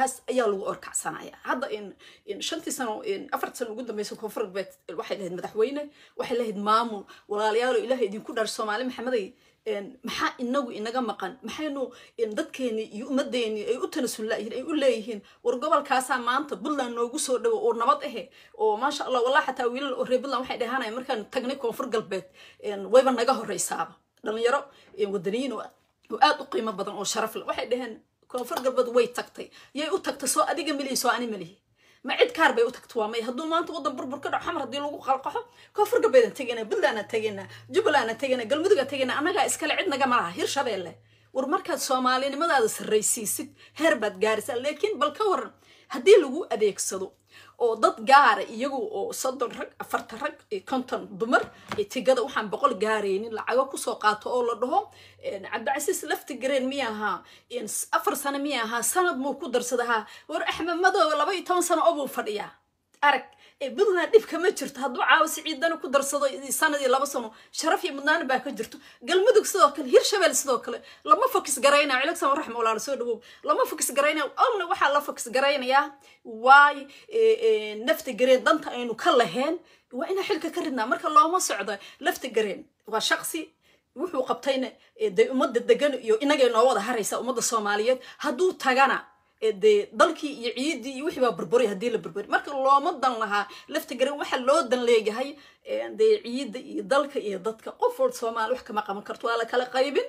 taas ayaa lagu orkacsanaya hadda shantii sano afarti sano ugu dambeysa koonfur galbeed waxay lahayd madaxweyne waxay lahayd maamul walaalayaalo ilaah idinku dhar soomaali maxameday maxaa inagu inaga maqan maxaynu dadkeeni iyo ummadeeni ay u tanasullayihiin ay u leeyihiin war gobolkaasaa maanta puntland noogu soo dhawo oo nabad ahe oo maasha allah walaa xataa wiilal oo reer puntland waxay dhehanaya markaan tagnay koonfur galbeed wayba naga horeysaaba dhalinyaro wadaniyiin oo aad u qiimo badan oo sharaf le waxay dhaheen koonfur galbeed way tagtay yay u tagtay soo adiga melihi soo ani melihi ma cid kaar bay u tagta waa may hadduu maanta waddan burbur ka dhaco xamar haddii lagu qalqaxo koonfur galbeedaan tegaynaa buntlandan tegaynaa jubbalandan tegaynaa galmudugaan tegaynaa annagaa iskale cid naga malaha hir shabeelle war markaad soomaalinimadaada sarraysiisid heer baad gaarisaa laakiin bal ka waran haddii lagu adeegsado oo dad gaara ah iyagu oo soddon rag afartan rag contan dumar tigada waxaan boqol gaaraynin lacago kusoo qaato oo la dhaho cabdicasiis laftigareen miy ahaa afar sano miy ahaa sanad muu ku darsadahaa war axmed madoobe laba iyo toban sano obuu fadhiyaa arag puntland dhib kama jirto hadduu caawise ciidana ku darsado sanadii laba sano sharaf iyo mudnaan baa ka jirto galmudug sidoo kale hirshabeel sidoo kale lama fakis garaynaya cilag sama raxma walaalo soo dhawow lama fakis garaynaya olna waxaa la fakis garaynayaa waay nafta gareen danta aynu ka lahayn waa inaa xilka ka ridnaa marka looma socda lafta gareen waa shaqsi wuxuu qabtayna dee ummadda degan iyo inagay noo wada haraysa ummadda soomaaliyeed hadduu tagana dee dalkii iyo ciiddii iyo wixii baa burburay haddii la burburi marka looma dan lahaa laftigaran waxa loo dan leeyahay dee ciidda iyo dalka iyo dadka qof walba soomaali wax kama qaban karto waa la kala qaybin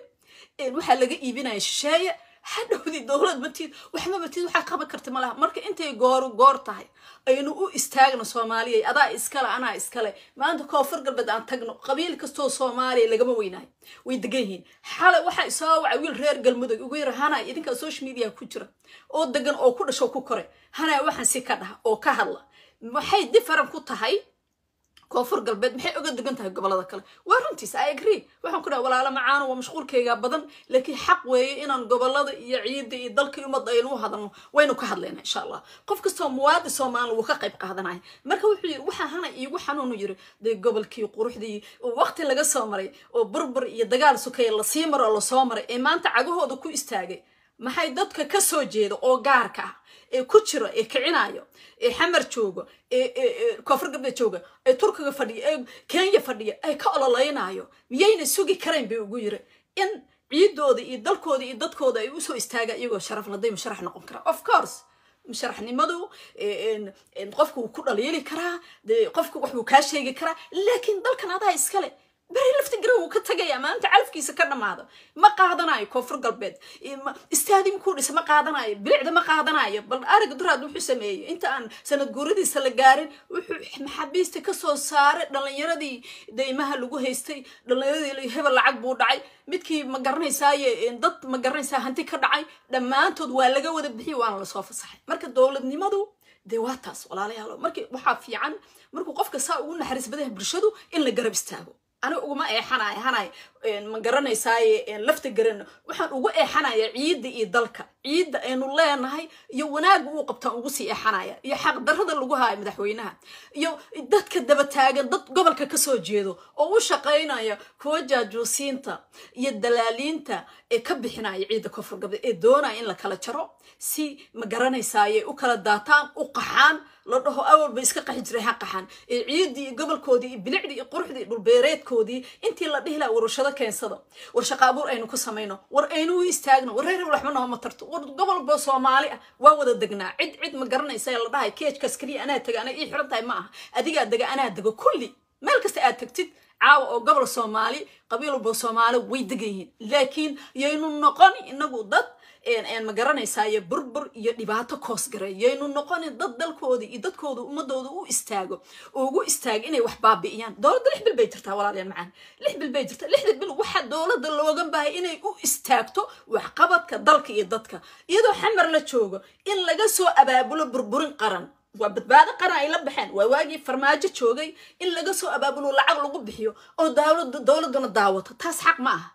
waxaa laga iibinaya shisheeye hadhowdii dowlad matid waxma matid waxaa qaban karta malaha marka intay goor goor tahay aynu u istaagno soomaaliya adaa iskale anaa iskale maanta koonfur galbeed aan tagno qabiil kastoo soomaaliya lagama weynaayo way degan yihiin xale waxaa isoo wacay wiil reer galmudug ugu yara hanay idinkaa social media ku jira oo degan oo ku dhasho ku koray hanay waxaan si ka dhaha oo ka hadla maxay difaran ku tahay koonfur galbeed maxay uga degan tahay gobolada kale waa runtiis i agree waxaan ku dhaha walaalo macaano waa mashquulkaygaa badan laakiin xaq weeye inaan gobolada iyo ciidda iyo dalka umadda aynu u hadalno waynu ka hadlayna insha allah qof kastoo muwaadi soomaalila wuu ka qayb qaadanaya marka wuxuu yiri waxaa hana iigu xanuunu yiri dee gobolkii quruxdii waqti laga soo maray oo burbur iyo dagaal sukaya lasii maro lasoo maray ee maanta cagahooda ku istaagay maxay dadka ka soo jeeda oo gaarka ah ee ku jiro ee kicinayo ee xamar joogo ee koonfur gabda jooga ee turkiga fadhiya ee kenya fadhiya ee ka ololeynayo miyayna sugi karayn bay ugu yiri in ciiddooda iyo dalkooda iyo dadkooda ay usoo istaagaan iyagoo sharaf laday musharax noqon karaa of course musharaxnimadu qofku wuu ku dhaliili karaa qofku waxbuu kaa sheegi karaa laakiin dalkan adaa iskale beri laftigaran wuu ka tagaya maalinta calafkiisa ka dhamaado ma qaadanayo koonfur galbeed istaadimkuu dhisa ma qaadanayo bilicda ma qaadanayo bal arag duraad wuxuu sameeyey inta aan sanad guuradiisa la gaarin wuxuu maxaabiista kasoo saaray dhalinyaradii daymaha lagu haystay dhalinyaradii hebel lacag buu dhacay midkii ma garanaysaaye dad ma garanaysaa hanti ka dhacay dhammaantood waa laga wada bixi waana lasoo fasaxay marka dowladnimadu dee waa taas walaalayaal marka waxaa fiican markuu qofka saa ugu naxariis badan bulshadu in la garab istaago ani uguma eexanay hanay ma garanaysaaye lafta garana waxaan ugu eexanaya ciidda iyo dalka ciidda aynu leenahay iyo wanaagga uu qabtaan ugu sii eexanaya iyo xaqdarrada lagu haayo madaxweynaha iyo dadka daba taagan dad gobolka kasoo jeedo oo u shaqaynaya kuwa jaajuusiinta iyo dalaaliinta ee ka bixinaya ciidda koonfurgalbeed ee doonaya in la kala jaro si ma garanaysaaye u kala daataan u qaxaan la dhaho awal iska qaxi jiray ha qaxaan ee ciiddii iyo gobolkoodii iyo bilicdii iyo quruxdii dhulbeereedkoodii intii la dhihilaa warashado keensado war shaqa abuur aynu ku samayno war aynu u istaagno war reer hawlaxba nooma tarto war gobolba soomaali ah waa wada degnaa cid cid ma garanaysa ee la dhahay keejkaas keliya anaa tega anaa ii xiran tahay ma aha adigaa dega anaa dego kulli meel kasta aad tagtid caawa oo gobol soomaali qabiil walba soomaali way degan yihiin laakiin yaynu noqon inagu dad ma garanaysaayo burbur iyo dhibaato koosgaray yaynu noqonin dad dalkooda iyo dadkooda ummadooda u istaago ugu istaago inay wax baabi'iyaan dowladda lix bil bay jirtaa walaalyaal macaan lix bil bay jirta lixda bil waxaa dowladda looga bahay inay u istaagto waxqabadka dalka iyo dadka iyadoo xamar la joogo in laga soo abaabulo burburin qaran waa badbaado qaran ay la baxeen waa waagii farmaajo joogay in laga soo abaabulo lacag lagu bixiyo oo dowladuna daawato taas xaq ma aha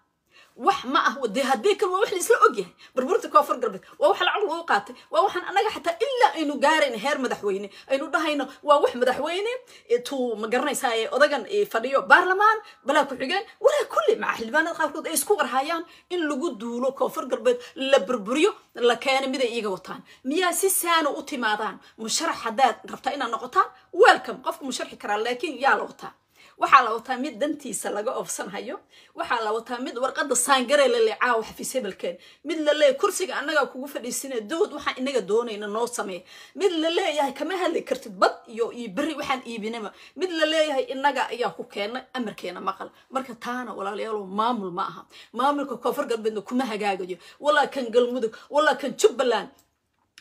wax ma ah de haddii kan waa wax la isla ogyahay burburta koonfur galbeed waa wax lacag lagu qaatay waa waxaan annaga xataa ilaa aynu gaarayno heer madaxweyne aynu dhahayno waa wax madaxweyne e, tu ma garanaysaa ee odagan e, fadhiyo baarlamaan balaa ku-xigeen walaa kulli maca ah, xildhibaanada qaarkood ay isku qarhayaan in lagu duulo koonfur galbeed la burburiyo la keena miday iiga wataan miyaa si saana u timaadaan musharax haddaad rabtaa inaad noqotaan welcome qofka musharxi karaa laakiin yaa la wataa waxaa la wataa mid dantiisa laga oofsanhayo waxaa la wataa mid warqada saangare lale caawa xafiis hebelkeen mid la kursiga annagaa kugu fadhiisina dowd waxaan inaga doonayna noo samee mid la leeyahay kama hadli kartid bad iyo iyo berri waxaan iibinaba mid laleeyahay leeyahay innaga ayaa ku keena amarkeena maqal marka taana walaalayaalo maamul ma aha maamulka koonfur galbeedna kuma hagaagayo walaa kan galmudug walaa kan jubbaland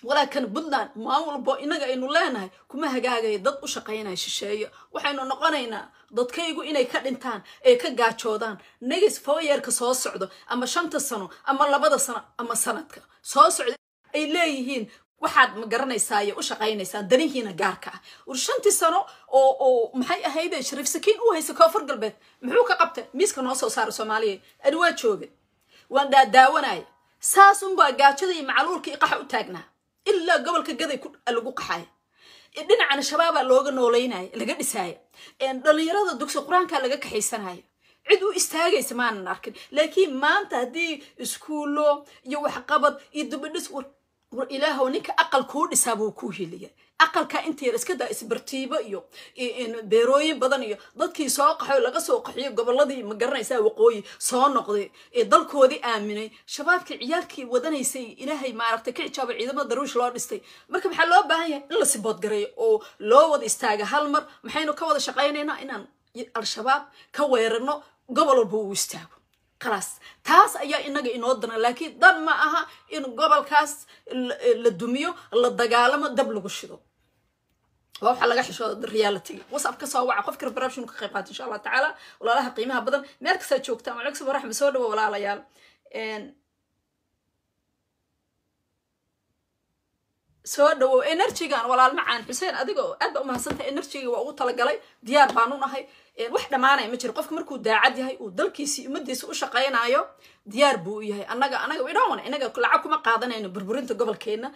walaakan puntland maalin walbo innaga aynu leenahay kuma hagaagayo dad u shaqaynaya shisheeyo waxaynu noqonaynaa dadkaygu inay ka dhintaan ee ka gaajoodaan negas foyeerka soo socdo ama shanta sano ama labada sano ama sanadka soo socda ay leeyihiin waxaad ma garanaysaayo u shaqaynaysaan danihiina gaarka ah ur shantii sano oo oo maxay ahayde shariif sakiin u haysa koonfur galbeed muxuu ka qabtay miiska noo soo saara soomaaliya ani waa jooga waan daadaawanaya saas unbaa gaajada iyo macaluulka i u taagnaa ilaa gobolka gaday lagu qaxaaya dhinacana shabaaba looga nooleynaya laga dhisaaya dhalinyarada dugsi qur-aankaa laga kaxaysanaya cid u istaagaysa maanan arkin laakiin maanta haddii iskuulo iyo waxqabad iyo dubadhis war ilaahow ninka aqal kuu dhisaa buu ku heliya aqalka inta yar iskadaa isbartiibo iyo beerooyin badan iyo dadkii soo qaxoy laga soo qaxiyo gobolladii ma garanaysaa waqooyi soo noqday ee dalkoodii aaminay shabaabkii ciyaalkii wadanaysay ilaahay maaragtay ka xijaabay ciidamada daruush loo dhistay marka maxaa loo baahan yahay in la siboodgareeyo oo loo wada istaaga hal mar maxaynu ka wada shaqaynaynaa inaan al-shabaab ka weerarno gobol walba uu istaago khalaas taas ayaa inaga inoo dana laakiin dan ma aha in gobolkaas la dumiyo la dagaalamo dab lagu shido waa waxaa laga xishooda reality whatsapp ka soo waca qofka rebraption ka qayb qaata insha allah tacaala walaalaha qiimaha badan meel kastaa joogtaan walcog sabo raxma soo dhawo walaalayaal soo dhawow energygan walaal macaan xuseen adigo aad ba umahadsantahay energiga waa ugu talagalay diyaar baan u wax dhammaanaya ma jiro qofka markuu daacad yahay uu dalkiisii ummadiisa u shaqaynaayo diyaar buu u yahay anaga anaga we don't wanna inaga lacag kuma qaadanayno burburinta gobolkeenna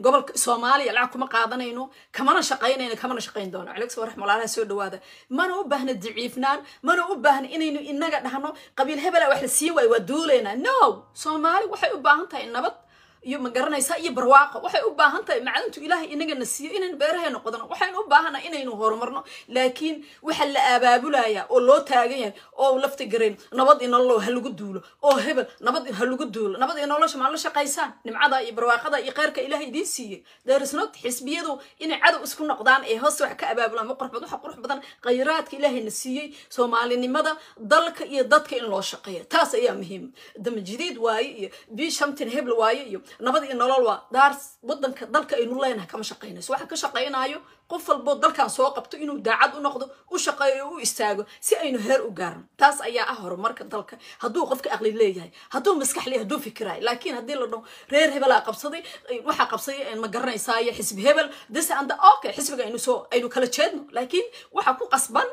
gobolka soomaaliya lacag kuma qaadanayno kamana shaqaynayno kamana shaqayn doono calex waraxmo laalaha soo dhawaada mana u baahna daciifnaan mana u baahna inaynu inaga dhahno qabiil hebela wax la siin waayo waa duuleynaa no soomaali waxay u baahan tahay nabad iyo magaranaysa iyo barwaaqo waxay u baahan tahay macalintu ilaahay inagana siiyo inaynu beeraheena qodno waxaynu u baahannaha inaynu horumarno laakiin waxa la abaabulaya oo loo taagan yahay oo laftigarayno nabad inolow ha lagu duulo oo hebel nabad ha lagu duulo nabad inolosha maala shaqaysaan nimcada iyo barwaaqada iyo kheyrka ilaahay idiin siiyey daarisnood xisbiyadu inay cadow isku noqdaan ee hoose wax ka abaabulaan ma qurux waxa qurux badan khayraadka ilaahayna siiyey soomaalinimada dalka iyo dadka in loo shaqeeyo taas ayaa muhiim dama waaye iyo bii shamtin waaye iyo nabad iyo nolol waa daars wadanka dalka aynu leenahay kama shaqaynayso waxaan ka shaqaynayo qof walboo dalkan soo qabto inuu daacad u noqdo u shaqeeyo u istaago si aynu heer u gaarno taas ayaa ah horumarka dalka hadduu qofka aqli leeyahay hadduu maskax leeyahy haduu laakiin haddii la dhao reer hebelaa qabsaday waxaa qabsaday ma garanaysayo xisbi hebel dis anda xisbiga aynu soo aynu kala jeedno laakiin waxaa ku qasban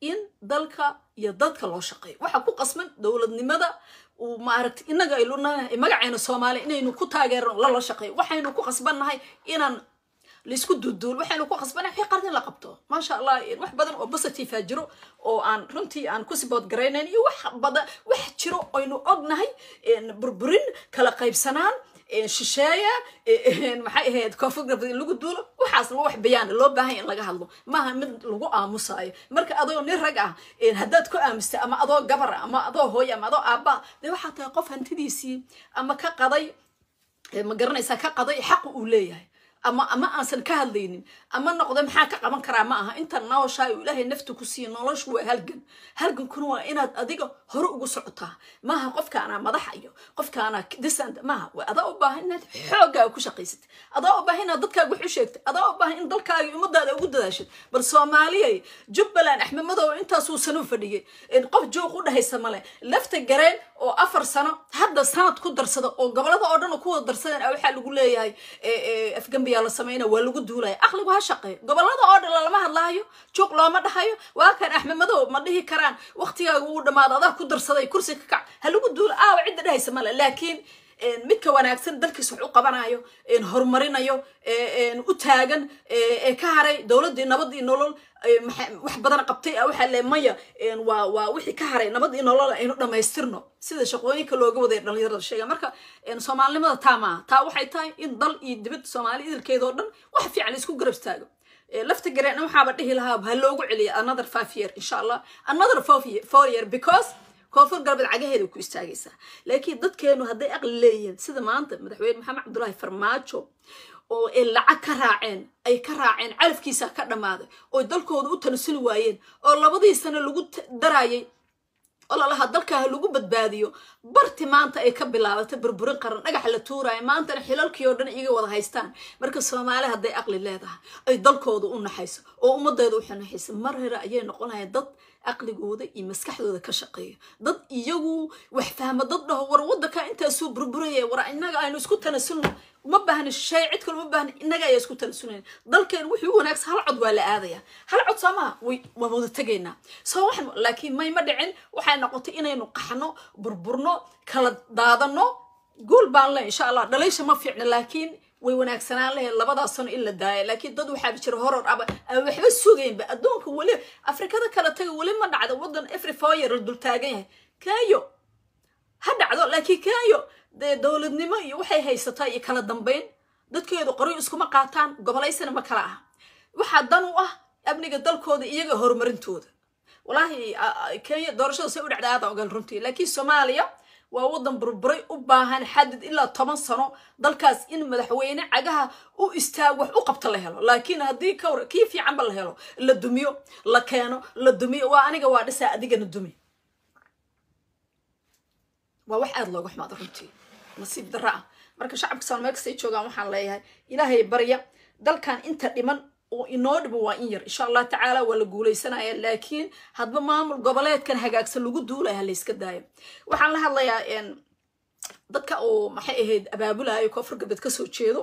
in dalka iyo dadka loo shaqeeyo waxaa ku qasban dowladnimada uu maaragtay innaga iluna magacayna soomaaliya inaynu ku taageerno lala shaqeeyo waxaynu ku khasbannahay inaan laisku duuduul waxaynu ku khasbannahay wixii qardan la qabto maasha allah wax badan oo positifea jiro oo aan runtii aan ku sibood garaynayn iyo wax badan wax jiro aynu ognahay burburin kala qaybsanaan shisheeya maxay ahayd koonfurgarb in lagu duulo waxaas ma wax bayaana loo baahan in laga hadlo maaha mid lagu aamusayo marka adoo nin rag ah haddaad ku aamustay ama adoo gabar ama adoo hooya ama adoo aaba dee waxaa tahay qof hantidiisii ama ka qaday ma garanaysaa ka qaday xaqu uu leeyahay ama ama aansan ka hadlaynin ama noqda maxaa ka qaban karaa ma aha intaan nooshaay u ilaahay nafta ku siiya noloshu waa halgan halgankuna waa inaad adiga hore ugu socotaa maaha qofka anaa madaxa iyo qofka anaa disand maaha adaa u baahan inaad xoogaaga ku shaqaysatid adaa u baahan inaad dadkaaga wax u sheegtid adaa u baahan in dalkaaga iyo ugu dadaashid bal soomaaliyay jubbaland axmed intaasuu sano fadhiyay qof jooq u dhahaysa male lafta gareen oo afar sano hadda sanad ku darsada oo gobolada oo dhan oo ku wada waxaa lagu leeyahay afgambi dembiyaa la samayna waa lagu duulaya aqligu ha shaqeeyo gobollada oo dhan lama hadlaayo juuq looma dhahayo waa kan axmed ma dhihi karaan waktigaagu wuu dhamaada adaa ku darsaday kursi ka kac ha lagu duula aawa cidda dhahaysa male laakiin midka wanaagsan dalkiis wax u qabanayo horumarinayo u taagan ee ka haray dowladdii nabadii nolol wax badan qabtay ah, waxaa maya waa wixii ka haray nabadii nolol aynu dhamaystirno sida shaqooyinka looga waday dhalinyarada sheega marka soomaalinimada taa maaha taa waxay tahay in dal iyo dibadda soomaali idilkeedao dhan wax fiican laisku garab taago lafta gareena waxaaba dhihi lahaa ha loogu celiya another five year insha allah another four year because koonfur galbeed cagaheeda ku istaagaysaa laakiin dadkeenu hadday aqli leeyihiin sida maanta madaxweyne maxamed cabdulaahi farmaajo oo ay lacag ka raaceen ay ka raaceen calafkiisa ka dhamaaday oo dalkooda u tanasuli waayeen oo labadii sano lagu darayay oo dalkaa lagu badbaadiyo barti maanta ay ka bilaabatay burburin qaran dhagax la tuuraayo maantana xilalkii oo dhan iga wada haystaan marka soomaali hadday aqli leedahay ay dalkooda u naxayso oo ummadeeda u xanaxayso mar hore ayay noqonayaan dad aqligooda iyo maskaxdooda ka shaqeeya dad iyagu wax fahma dad dhaho war waddankaa intaasuu burburaya war innaga aynu isku tanasulno uma baahna shay cid kale uma baahna inaga ayaa isku tanasunayn dalkeen wuxuu u wanaagsan hal cod waa la aadaya hal cod soomaha wy waan wada tegaynaa soo waxaan laakiin may ma dhicin waxay noqotay inaynu qaxno burburno kala daadano gool baan le insha allah dhalaysha ma fiicna laakiin way wanaagsanaan lahayn labadaa sano in la daaya laakiin dad waxaa jira horor aba aan waxba sugeynba addoonka weli afrikada kala taga weli ma dhacda waddan every foyer la dultaagan yahay kayo ha dhacdo laakiin kaayo dee dowladnimo iyo waxay haysataa iyo kala dambayn dadkeedu qoryo iskuma qaataan goboleysana ma kala ah waxaa dan u ah amniga dalkooda iyaga horumarintooda walaahi kenya doorashada say u dhacda aadaan ogaan runtii laakiin soomaaliya waa waddan burburay u baahan xadid ilaa toban sano dalkaas in madaxweyne cagaha u istaag wax u qabta la helo laakiin haddii kawr kii fiicanba la helo la dumiyo la keeno la dumiyo waa aniga waa dhisaa adigana dumi waa wax aad looga xumaada runtii nasiib darra ah marka shacabka saalmeelkasay joogaan waxaan leeyahay ilaahay barya dalkan inta dhiman oo inoo dhibo waa in yar insha allah tacaala waa la guuleysanaya laakiin hadba maamul goboleedkan hagaagsan lagu duulaya layska daayo waxaan la hadlayaa dadka oo maxay ahayd abaabulayo koonfur galbeed kasoo jeedo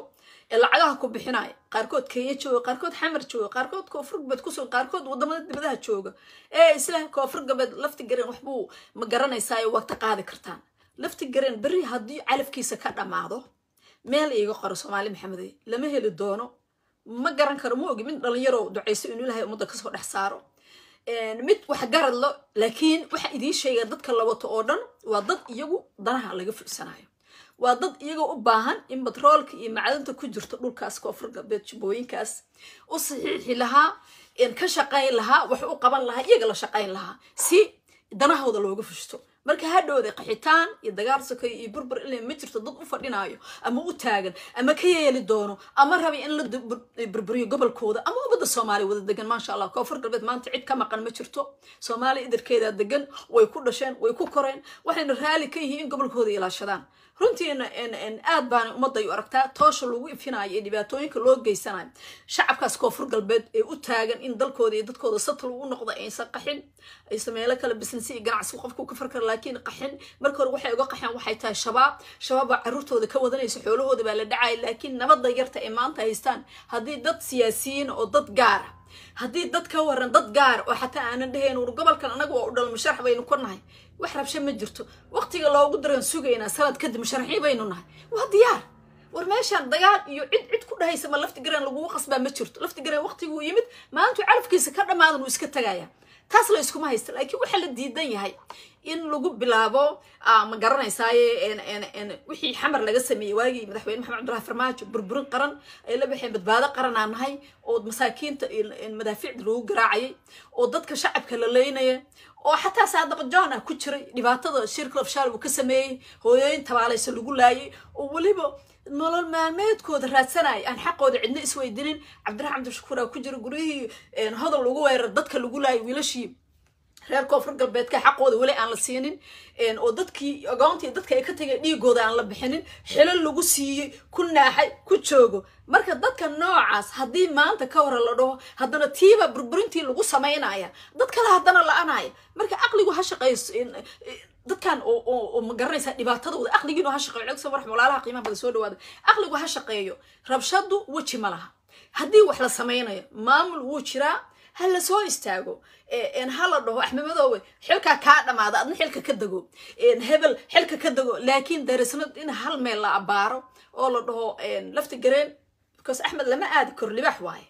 ee lacagaha ku bixinaya qaarkood kenya jooga qaarkood xamar jooga qaarkood koonfur galbeed kusoo qaarkood wadamada dibadaha jooga ee isla koonfur lafti laftigaran waxbuu ma garanaysaayo ka qaadi kartaan lafti laftigaran beri haddii calafkiisa ka dhammaado meel iiga qoro soomaali maxamed lama heli doono ma garan karo ma ogi mid dhalinyaroo ducayso inuu ilahay ummadda kasoo dhex saaro mid wax garadlo laakiin waxa idiin sheegaa dadka lawato oo dhan waa dad iyagu danaha laga fulsanayo waa dad iyagoo u baahan in batroolka iyo macdanta ku jirto dhulkaas koonfur galbeed jubbooyinkaas u saxiixi lahaa ka shaqayn lahaa wax u qaban lahaa iyaga la shaqayn lahaa si danahooda looga fushto marka hadhowda qaxitaan iyo dagaal sokeyo iyo burbur inla ma jirto dad u fadhinaayo ama u taagan ama ka yeeli doono ama rabay in la burburiyo gobolkooda ama ubadda soomaaliya wada degan maasha allah koonfur galbeed maanta cid ka maqan ma jirto soomaaliya idarkeedaa degan way ku dhasheen way ku koreen waxayna raali ka yihiin in gobolkooda ilaashadaan runtiina aad baan ummadday u aragtaa toosha lagu ifinayo ee dhibaatooyinka loo geysanayo shacabkaas koonfur galbeed ee u taagan in dalkooda iyo dadkooda satal u noqda aysan qaxin aysan meelo kale business iyo ganacsiga qofka ka farkar laakiin qaxin marka hore waxay uga qaxeen waxay tahay shabaab shabaab baa carruurtooda ka wadanaysa xoolahooda baa la dhacaya laakiin nabadda yarta ay maanta haystaan haddii dad siyaasiyiin oo dad gaara ah haddii dad ka waran dad gaar oo xataa aanan dhehayn ur gobolkan anaga oo u dhalmo sharax baynu ku nahay wax rabsho ma jirto waqtiga loogu daran sugaynaa sanad kadib sharaxii baynu nahay waa diyaar war meeshaan dagaal iyo cid cid ku dhahaysa ma lafti gareen lagugu qasbaa ma jirto lafti gareen waqtiguu yimid maalintuu calafkiisa ka dhammaadan uu iska tagayaa taas la iskuma haysta laakiin waxaa la diidan yahay in lagu bilaabo ah, ma garanaysaaye wixii xamar laga sameeyey waagii madaxweyne maxamed cabdirahi farmaajo burburin qaran ay la baxeen badbaado qaran aan nahay oo masaakiinta madaafiicda lagu garaacayay oo dadka shacabka la leynaya oo xataa saadaqa john ah ku jiray dhibaatada shirklof shaal uu ka sameeyey hooyooyin tabaalaysa lagu laayay oo weliba nolol maalmeedkooda raadsanaya aan xaqooda cidno isweydinin cabdiraxan cabdishakuur ku jira guryihii hodol lagu weeraro dadka lagu laayay wiilashii reer koonfur galbeedka xaqooda weli aan la siinin oo dadkii agoontii dadka ay ka tegeen dhiigooda aan la bixinin xilo lagu siiyey ku naaxay ku joogo marka dadka noocaas haddii maanta ka hore la dhaho haddana tiiba burburintii lagu samaynaya dad kale haddana la-anaya marka caqligu ha shaqayso dadkan oo ma garanaysaa dhibaatadooda aqligiinu ha shaqeeyo cog sabar walaalaha qiimaha badan soo dhawaada aqligu ha shaqeeyo rabshadu weji ma laha haddii wax la samaynayo maamul wuu jiraa ha la soo istaago ha la dhaho axmamedoowe xilkaa kaa dhamaada adna xilka ka dego hebel xilka ka dego laakiin darasnad in hal meel la abaaro oo la dhaho lafti gareen because axmed lama aadi karo libax waaye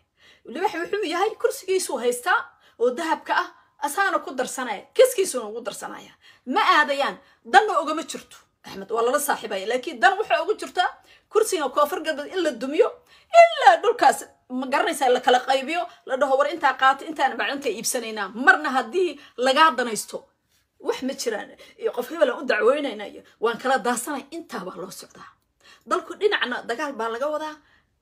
libax wuxuu yahay kursigiisuu haystaa oo dahabka ah asaana ku darsanaya kiskiisuna ugu darsanaya ma aadayaan danna ogama jirto axmed waa lala saaxiibaya laakiin dan waxaa ugu jirtaa kursiga koonfur galbeed in la dumiyo ilaa dhulkaas ma garanaysaa la kala qaybiyo la dhaho war intaa qaato intaan maacunka iibsanaynaa marna haddii lagaa danaysto wax ma jiraan qof hebel aan u dacweynayna iyo waan kala daasanay intaa baa loo socdaa dalku dhinacna dagaal baa laga wadaa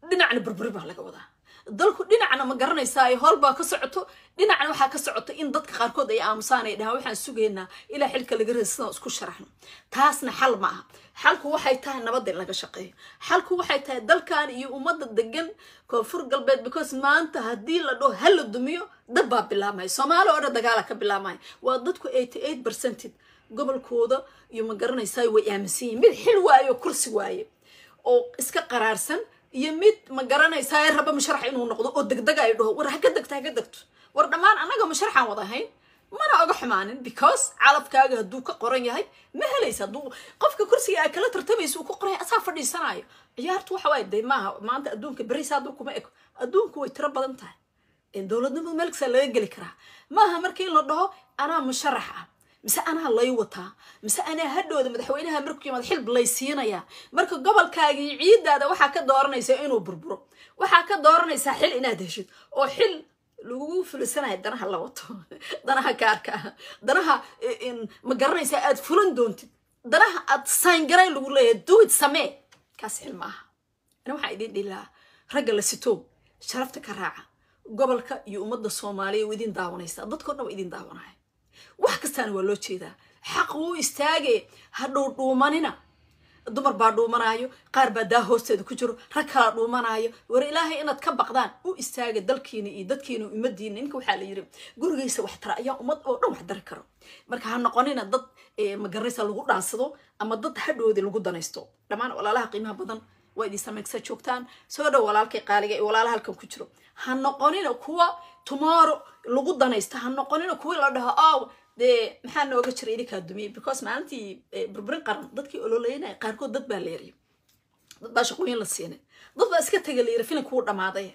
dhinacna burburi baa laga wadaa dalku dhinacna ma garanaysaa howlbaa ka socoto dhinacna waxaa ka socoto in dadka qaarkood ay aamusaan ay dhahaan waxaan sugaynaa ilaa xilka laga reesano isku sharaxno taasna xal ma aha xalku waxay tahay nabad in laga shaqeeyo xalku waxay tahay dalkan iyo ummadda degan koonfur galbeed because maanta haddii la dhao ha dumiyo dad baa bilaamaya soomaaliya oo dhan dagaala ka bilaamaya waa dadku eighty eight percented gobolkooda iyo ma garanaysaa way aaminsan yihin mid xil waayo kursi waaye oo iska qaraarsan iyo mid ma garanaysaa raba musharax inuu noqdo oo degdeg ay dhaho war haka degto haka degto war dhammaan annaga musharaxaan wada hayn mana oga xumaanin because calabkaaga hadduu ka qoran yahay ma helaysa aduu qofka kursiga aa kala tartamaysa uu ka qoranya asaa fadhiisanaayo ciyaartu waxa waaye dee maaha maanta adduunka berisa hadduu kuma eko adduunku way tiro badan tahay dowladnimadu meelkasaa laga geli karaa maaha marka la dhaho anaa musharax ah mise anaa lay wataa mise anaa hadhooda madaxweynaha markuu yimaad xilb lay marka gobolkaagii ciiddaada waxaa ka dooranaysaa inuu burburo waxaa ka dooranaysaa xil inaad heshid oo xil lagugu fulisanaya danaha la wato danaha kaarka ah danaha ma garanaysaa aad fulan doontid danaha aad saangarayn lagu leeyahay duwid samee kaas xil ma aha ani waxaan idiin ragga la sitoo sharafta ka raaca gobolka iyo ummadda soomaaliya u idiin daawanaysaa dadkao dhan wa idiin daawanaya wax kastaana waa loo jeedaa xaq wuu istaage ha dhuumanina dumar baa dhuumanaayo qaar baa daa hoosteeda ku jiro rag kalaa dhuumanaayo war ilaahay inaad ka baqdaan u istaaga dalkiina iyo dadkiina umadiina ninka waxaa la yiri gurigiisa wax tara ayaa ummad oo dhan wax dari karo marka ha noqonina dad eh, magaranaysa lagu dhaansado ama dad hadhoodi lagu danaysto dhammaan walaalaha qiimaha badan waa idin samaygsa joogtaan soo dhow walaalkay qaaliga ee walaala halkan ku jiro ha noqonina kuwa tumooro lagu danaysta ha noqonina kuwa la dhaho ow oh, dee maxaa nooga jira idinkaa dumiye because maalintii e, burburin qaran dadkii ololeynaya qaarkood dad baa la dad baa shaqooyin la siinay dad baa iska taga la yiri filinka wuu dhamaaday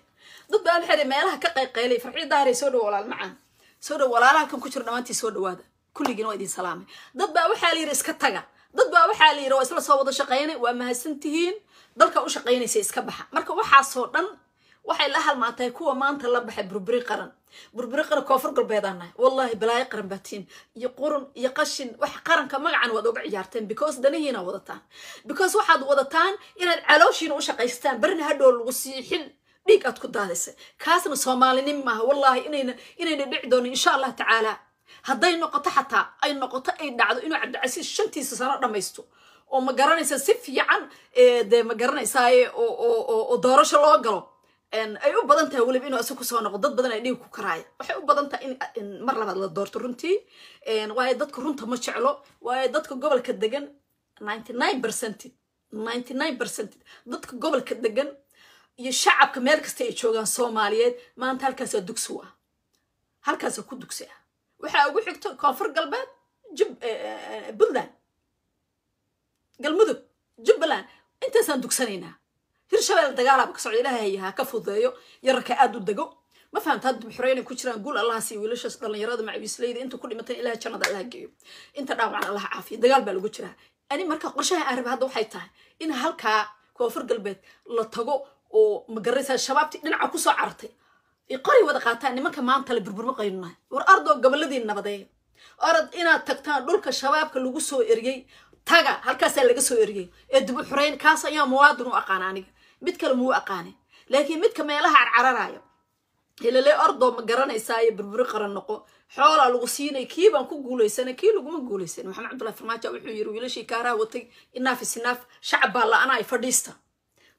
dad baa waxay meelaha ka qayqaylay farxii daaray soo dhow walaal macaan soo dhow walaalaha kan ku jira dhammaantii soo dhowaada kulligiina waa idin salaamay dad baa waxaa la yiri iska taga dad baa waxaa la yiri waa isla soo wada shaqaynay waa mahadsantihiin dalka u shaqaynaysa iska baxa marka waxaasoo dhan waxay la halmaantahay kuwa maanta la baxay burburi qaran burburi qaran koonfur galbeedaan nahay balaayo qaran baatiin iyo qurun iyo qashin wax qaranka magacan waad uga ciyaarteen because danihiina wadataan because waxaad wadataan inaad calooshiina u shaqaystaan barina hadhow lagu siixin dhiig aad ku daadaysa kaasna soomaalinin maaha wallaahi inayna inayna dhici doono insha allah tacaala hadday noqoto xataa ay noqoto ay dhacdo inuu cabdicasiis shantiisa sano dhammaysto oo ma garanaysa si fiican de ma garanaysaaye oo doorasho loo galo ay u badan tahay weliba inuu isaga kusoo noqo dad badan ay dhiig ku karaaya waxay u badan tahay in mar labaad la doorto runtii waayo dadka runta ma jeclo waayo dadka gobolka degan ninety percent ninety nine percent dadka gobolka degan iyo shacabka meel kasta ay joogaan soomaaliyeed maanta halkaasaa dugsi ah halkaasaa ku dugsi ah waxaa ugu xigto koonfur galbeed jub e, e, e, puntland galmudug jubbaland intaasaan dugsanaynaa hirshabelle dagaalaaba ka socda ilaahay hayahaa ka fudeeyo yararka aad u dego ma fahamta hadda bixiro inay ku jiraan guul allaha siiyo wiilashaas dhallinyarada macawiisleyda inta ku dhimatan ilaha jannada allaha geeyo inta dhaawacan allaha caafiyo dagaal baa lagu jiraa ani marka qorshahan aan raba hadda waxay tahay in halkaa koonfur galbeed la tago oo magaraysaa shabaabtii dhinaca kusoo cartay qoray wada qaataan nimanka maanta la burburma qaynunah war ardoo gobolladii nabadeeya orad inaad tagtaan dhulka shabaabka lagu soo eriyey taga halkaasaa laga soo ergay ee dubu xurayn kaas ayaa muwaadin u aqaana aniga mid kale muu aqaane laakiin midka meelaha carcararaayo helele ordoo ma garanaysaa iyo burburi qaran noqo xoolaa lagu siinay kii baan ku guulaysana kii laguma guulaysan maxamed cabdullahi farmaaja wuxuu yiri wiilashii kaaraa watay inaaf isinaaf shacab baa la-ana ay fadhiista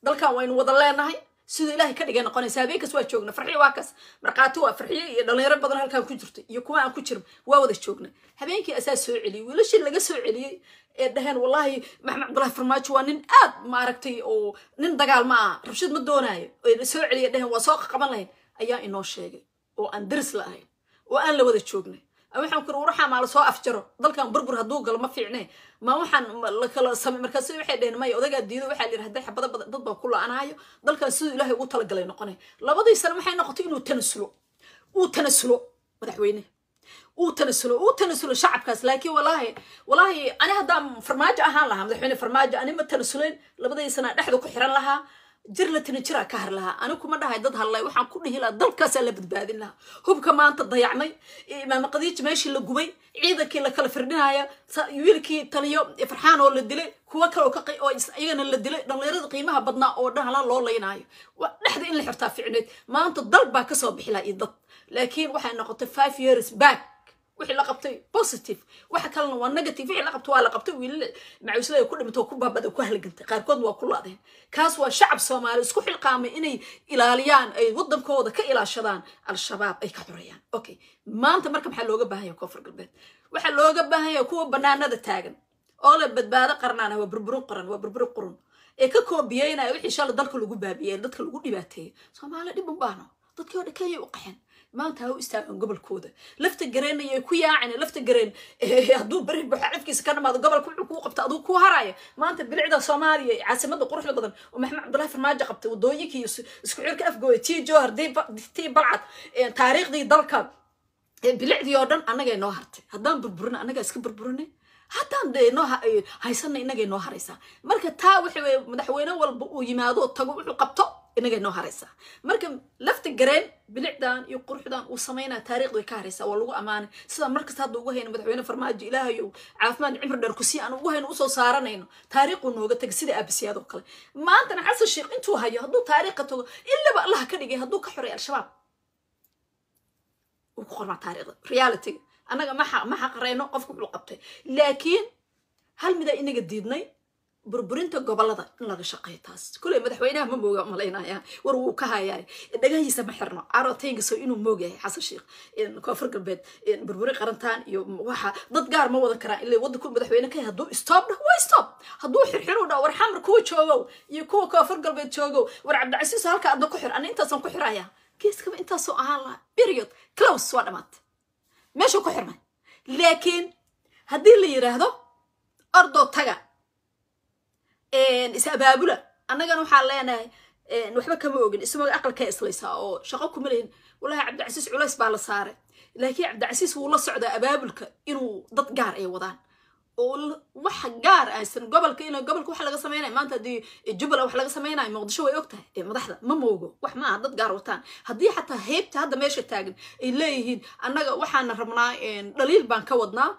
dalkan waynu wada leenahay siduu ilaahay ka dhigay noqonaysa habeenkas waa joogna farxi waa kas markhaati waa farxiyo iyo dhallinyaro badan halkaan ku jirto iyo kuwa aan ku jirin waa wada joognay habeenkii asaa soo celiyey wiilashii laga soo celiyey ee dhaheen wallaahi maxamed cabdullahi farmaajo waa nin aad maaragtay oo nin dagaal ma aha rabshad ma doonaayo ee soo celiya dhaheen waa soo qaban lahayn ayaa inoo sheegay oo aan daris la ahayn oo aan la wada joognay waxaan kor uraxamaa soo afjaro dalkan burbur hadduu galo ma fiicne ma waxaan lakala same markaasi waxay dheheen maya odagaa diido waxaa la yidhi hadday xabada dad baa ku la-anaayo dalkan siduu ilaahay ugu talagalay noqone labadii sane waxay noqotay inuu tanasulo uu tanasulo madaxweyne uu tanasulo uu tanasulo shacabkaas laakiin walaahi walaahi ani haddaan farmaajo ahaan lahaa madaxweyne farmaajo ani ma tanasuleyn labadii sana dhexda ku xiran lahaa jir la tina jiraa ka harlahaa lahaa ani kuma dhahay dad hallay waxaan ku dhihi dalkaasaa la badbaadin lahaa hubka maanta dayacmay imaam qadiij meeshii la gubay ciidankii la kala firdhinaya wiilkii taliyo farxaan oo la dilay kuwo kale oo iyagana la dilay dhallinyarada qiimaha badnaa oo dhala loo laynaayo dhexda in la xirtaa ficneed maanta dal baa kasoo bixi lahaa iyo dad laakiin waxay noqotay five years back wixii la qabtay positive waxa kalena waa negative wixii la qabtay waa la qabtay wiilal macawislada ku dhimatay oo ku baabada ku halgantay qaarkoodna waa ku laadeen kaas waa shacab soomaali isku xilqaamay inay ilaaliyaan ay waddankooda ka ilaashadaan al-shabaab ay ka xoreyaan okay maanta marka maxaa looga baahanya koonfur galbeed waxaa looga baahan kuwa banaanada taagan oo le badbaado qarnaana waa burburin qoran waa burburin qoran ee ka koobiyeynaya wixii shala dalka lagu baabiyey dadka lagu dhibaateeyey soomaaliya dhib un baano dadkii oo dhan kenya u qaxeen maanta ha u istaagaan gobolkooda lafta garaynaya ku yaacin lafta garayn eh, hadduu beri buxa cifkiisa ka dhamaado gobolka wuxuu kuu qabta aduu kuu haraya maanta bilicda soomaaliya caasimada quruxda badan oo maxamed cabdullahi farmaajo qabtay wadooyinkii isku xirka afgooya tii jowhar tii balcad eh, taariikhdii dalka eh, bilicdii oo dhan annagay noo hartay haddaan burburina annagaa iska burburinay haddaan noo haysana innagay noo haraysaa marka taa waxa madaxweyne walba uu yimaado tago wuxuu qabto inaga noo haraysaa marka lafta gareen bilicdan iyo quruxdan uu samaynaa taarikhda way ka haraysaa waa lagu ammaanay sidaa markasta hadda ugu hayno madaxweyne farmaajo ilaahayow caafimaad cimri dheer kusii aan ugu hayno usoo saaranayno taariikhuu nooga taga sida aabisiyaadoo kale maantana xasan sheekh intuu hayo hadduu taariikhka tago ilaba allaha ka dhigay hadduu ka xoray al-shabaab uu ku qormaa taariikhda realityga annaga ma ma xaqrayno qofka wuxuu qabtay laakiin hal midaa inaga diidnay burburinta gobolada in laga shaqeeyo taas kuley madaxweynaha ma mooga malaynaya war wuu ka hayaa dhagahiisa ma xirno carotayngaso inuu moogyahay xasan sheikh koonfur galbeed burburin qarantaan iyo waxa dad gaar ma wada karaan ila waddanku madaxweyne ka hadduu stop dhah waa stop hadduu xirxiruu dhah war xamar kuwa joogow iyo kuwa koonfur galbeed joogow war cabdicasiiso halka adna ku xir ana intaasan ku xiraya geeskaba intaasoo ahaan laha period close waa dhamaat meesha ku xirmay laakiin haddii la yiraahdo ordoo taga is abaabula annagana waxaan leenahay waxba kama ogin isagoo aqalkaa islaysaa oo shaqo kuma lehin walahi cabdicasiis culays baa la saaray laakiin cabdicasiis wuu la socdaa abaabulka inuu dad gaar ay wadaan oo wax gaar aysan gobolka in gobolka waxa laga samaynayo maanta haddii jubbaland wax laga samaynayo muqdisho way og ee madaxda ma moogo wax ma aha dad gaar wataan haddii xataa heybta hadda meesha taagan ay leeyihiin annaga waxaana rabnaa dhaliil baan ka wadnaa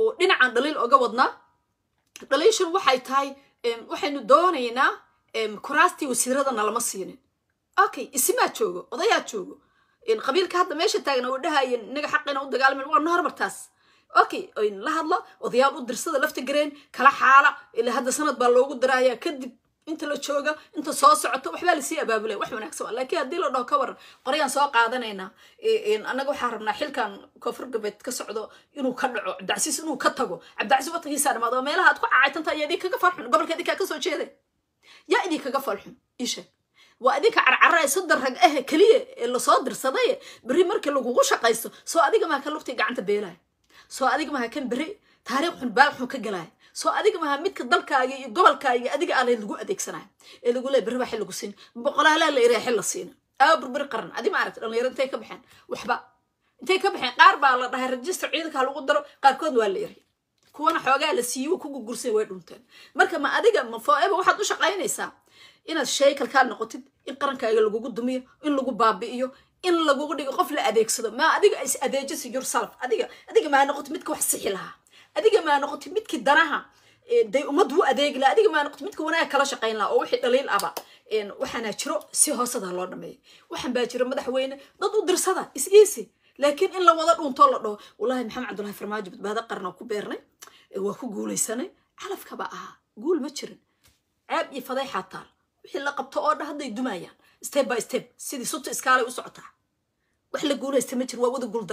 oo dhinacan dhaliil oga wadnaa dhaliilshan waxay tahay waxaynu doonaynaa kuraastii wasiiradana lama siinin okay isimaa joogo odayaa joogo qabiilka hadda meesha taagna oo dhahaya inaga xaqina u dagaalman waa nohor martaas okay la hadlo odayaal u dirsada lafta gareen kala xaala ila hadda sanad baa loogu diraaya kadib inta la jooga inta soo socoto waxbaa lasii abaabulaya wax wanaagsan laakiin haddii la dhaho ka war qoryaan soo qaadanaynaa annaga waxaa rabnaa xilkan koonfur galbeed ka socdo inuu ka dhaco cabdicasiis inuu ka tago cabdicasiis watankiisaa dhamaado meelaha aad ku caacaytanta ayaa idin kaga falxun gobolka idinkaa kasoo jeeda yaa idin kaga falxun isheeg waa idinka carcaraaye soddon rag ahe keliya ee lasoo dirsaday beri markii lagugu shaqaysto soo adiga maha kan lugtii gacanta beelaya soo adiga maha kan berri taariikh xun baal xun ka galaya soo adiga maha midka dalkaaga iyo gobolkaaga adiga aan lagu adeegsanay ee lagu leey berri waxa lagu siin boqolaalaha la irahay la siin aa burbur qaran adi ma dhalinyaro intay ka baxeen waxba intay ka baxeen qaar baa la dhahay register ciidanka lagu daro qaarkood waa la iray kuwana xoogaa la siiyo ku gurgursay way dhunteen marka ma adiga ma forever waxaad u shaqaynaysaa inaad shay noqotid in qarankaaga lagugu dumiyo in lagu baabi'iyo in lagugu dhigo qof la adeegsado maa adiga is adeejisa yourself adiga adiga maa noqoto midka wax sixi lahaa adiga maa noqotid midkii danaha day ummadda u adeegi laha adiga maa noqotid midka wanaag kala shaqayn laha oo wixii dhaliil aba waxaana jiro si hoosada loo dhameeyo waxaan baa jiro madaxweyne dad u dirsada isgiisi laakiin in la wada dhuuntoo la dhaho wallahi maxamed cabdullahi farmaajo badbaado qaran ku beernay waa ku guulaysanay calafkaba ahaa guul ma jirin ceeb iyo fadeexaa taal wixii la qabto oo dha hadday dumaayaan step by step sidii sunta iskaalay u socotaa wax la guulaysta ma jiro waa wada guul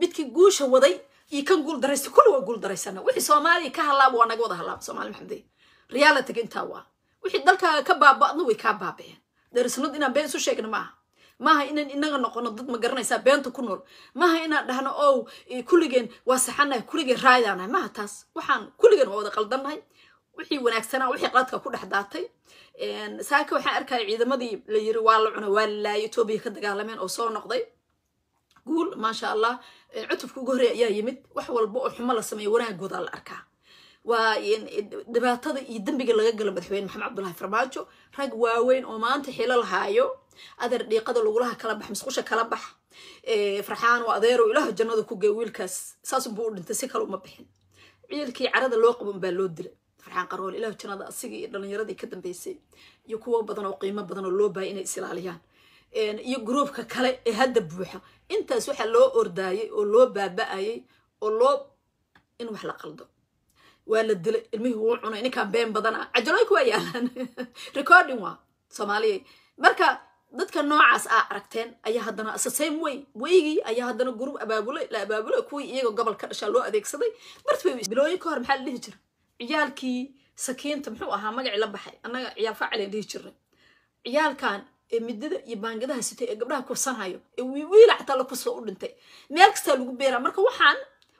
midkii guusha waday iyo kan guuldaraysta kulli waa guuldaraysanaa wixii soomaaliya ka hallaaba waa naga wada hallaaba soomali maxamudey intaa waa wixii dalkaaga ka baaba'dna way kaa baaba'een dherisnad inaan been isu sheegna maaha maaha inaan inaga noqono dad ma garanaysaa beenta ku nool maaha inaan dhahno ow kulligeen waa saxanahay kulligeen raayidaanahay maaha taas waxaan kulligeen waa wada qaldannahay wixii wanaagsanaa wixii qaladka ku dhexdaatay daatay saaka waxaan arkaya ciidamadii la yiri waa la cuna waa la laayay etoobiya ka dagaalameen oo soo noqday guul maasha allah cutubka ugu horey ayaa yimid wax walba oo xumo la sameeyo wanaagoodaa la arkaa waa dhibaatada iyo dembiga laga galo madaxweyne maxamed cabdulahi farmaajo rag waaweyn oo maanta xilo lahaayo adeer dhiiqada lagulaha kala bax musqusha kala bax farxaan oo adeero ilaaha jannada ku gey wiilkaas saasubuu u dhintay si kale uma bixin ciilkii carada loo qabo unbaa loo dilay farxaan qarool ilah jannada asigii iyo ka dambeysay iyo kuwo badan oo qiimo badan oo loo baayay inay is ilaaliyaan iyo gruubka kale ee hadda buuxa intaas waxaa loo ordaayey oo loo baaba-ayey oo loo in wax la qaldo waa la dilay ilmihii wuu cunay ninkaan been badana cajalooyinka waa yaalaan recording waa soomaaliya marka dadka noocaas aa aragteen ayaa haddana sasame way weygii ayaa haddana gurub abaabulay la abaabulay kuwii iyagoo gobol ka dhashaa loo adeegsaday marti bilooyin ka hor maxaa la dhihi jira ciyaalkii sakiinta muxuu ahaa magacii la baxay annaga ciyaal faaciln dhihi jirnay ciyaalkan ee midada iyo baangadaha sitay ee gabdhaha kursanhayo ee wiila xataa la lakusoo u dhintay meel kastaa lagu beeraa marka waxaan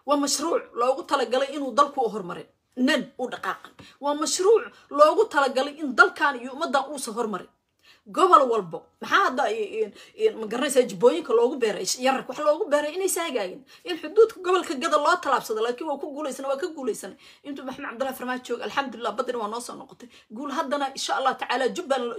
waa mashruuc loogu talagalay inuu dalku u hormarin nan u dhaqaaqan waa mashruuc loogu talagalay in dalkan iyo ummaddan uusa hormarin gobol walbo maxaa hadda magaranaysaa jibooyinka loogu beeray yararka wax loogu beeray inay saagaayeen in xuduudka gobolka gada loo talaabsado laakiin waa ku guulaysana waa ka guulaysana intuu maxamed cabdullahi farmaajo jooga alxamdulilah badina waa noo soo noqotay guul haddana insha allah tacaala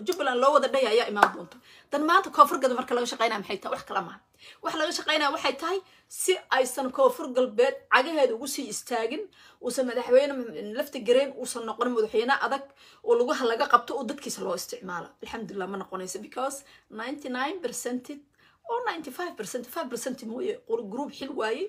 jubbaland loo wada dhaya ayaa imaan doonta dan maanta koonfur gada marka laga shaqaynaya maxay taha wax kala maaha waxa laga shaqaynaya waxay tahay si aysan koonfur galbeed cagaheeda ugu sii istaagin uusan madaxweyne lafta gareen uusan noqon madaxweyne adag oo lugaha laga qabto oo dadkiisa loo isticmaalo alxamdulilah ma noqonayso because ninety nine percented oo ninety five percent five percent mooye group xil waaye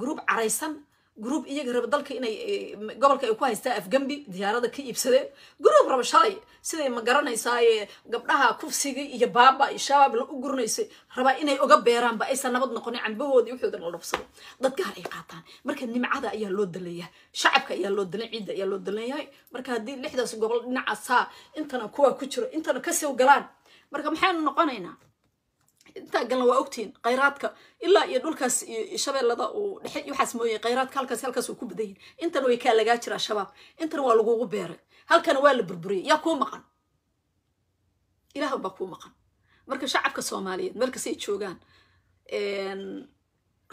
group caraysan group iyaga raba dalka inay eh, gobolka ay ku haystaa afgambi diyaarada ka iibsadeen group raba shalay siday ma garanaysaaye eh, gabdhaha kufsiga iyo baaba iyo shabaab la u gurinaysay rabaa inay oga beeraanba aysan nabad noqonin cambahoodii waxoodan la dhafsado dadkaan ay qaataan marka nimcada ayaa loo dalanyahay shacabka ayaa loo dalan ciidda ayaa loo dalanyahay marka haddii lixdaas gobol dhinacaasaa intana kuwa ku jiro intana kasoo galaan marka maxaynu noqonaynaa intaaganna waa ogtihiin kayraadka ilaa iyo dhulkaas iyo shabeellada uu dhexe waxaas mooye khayraadka halkaas halkaas uu ku badan yahay intana way kaa lagaa jiraa shabaab intana waa lagugu beeray halkana waa la burburiyay yaa kuu maqan ilaah baa kuu maqan marka shacabka soomaaliyeed markas ay joogaan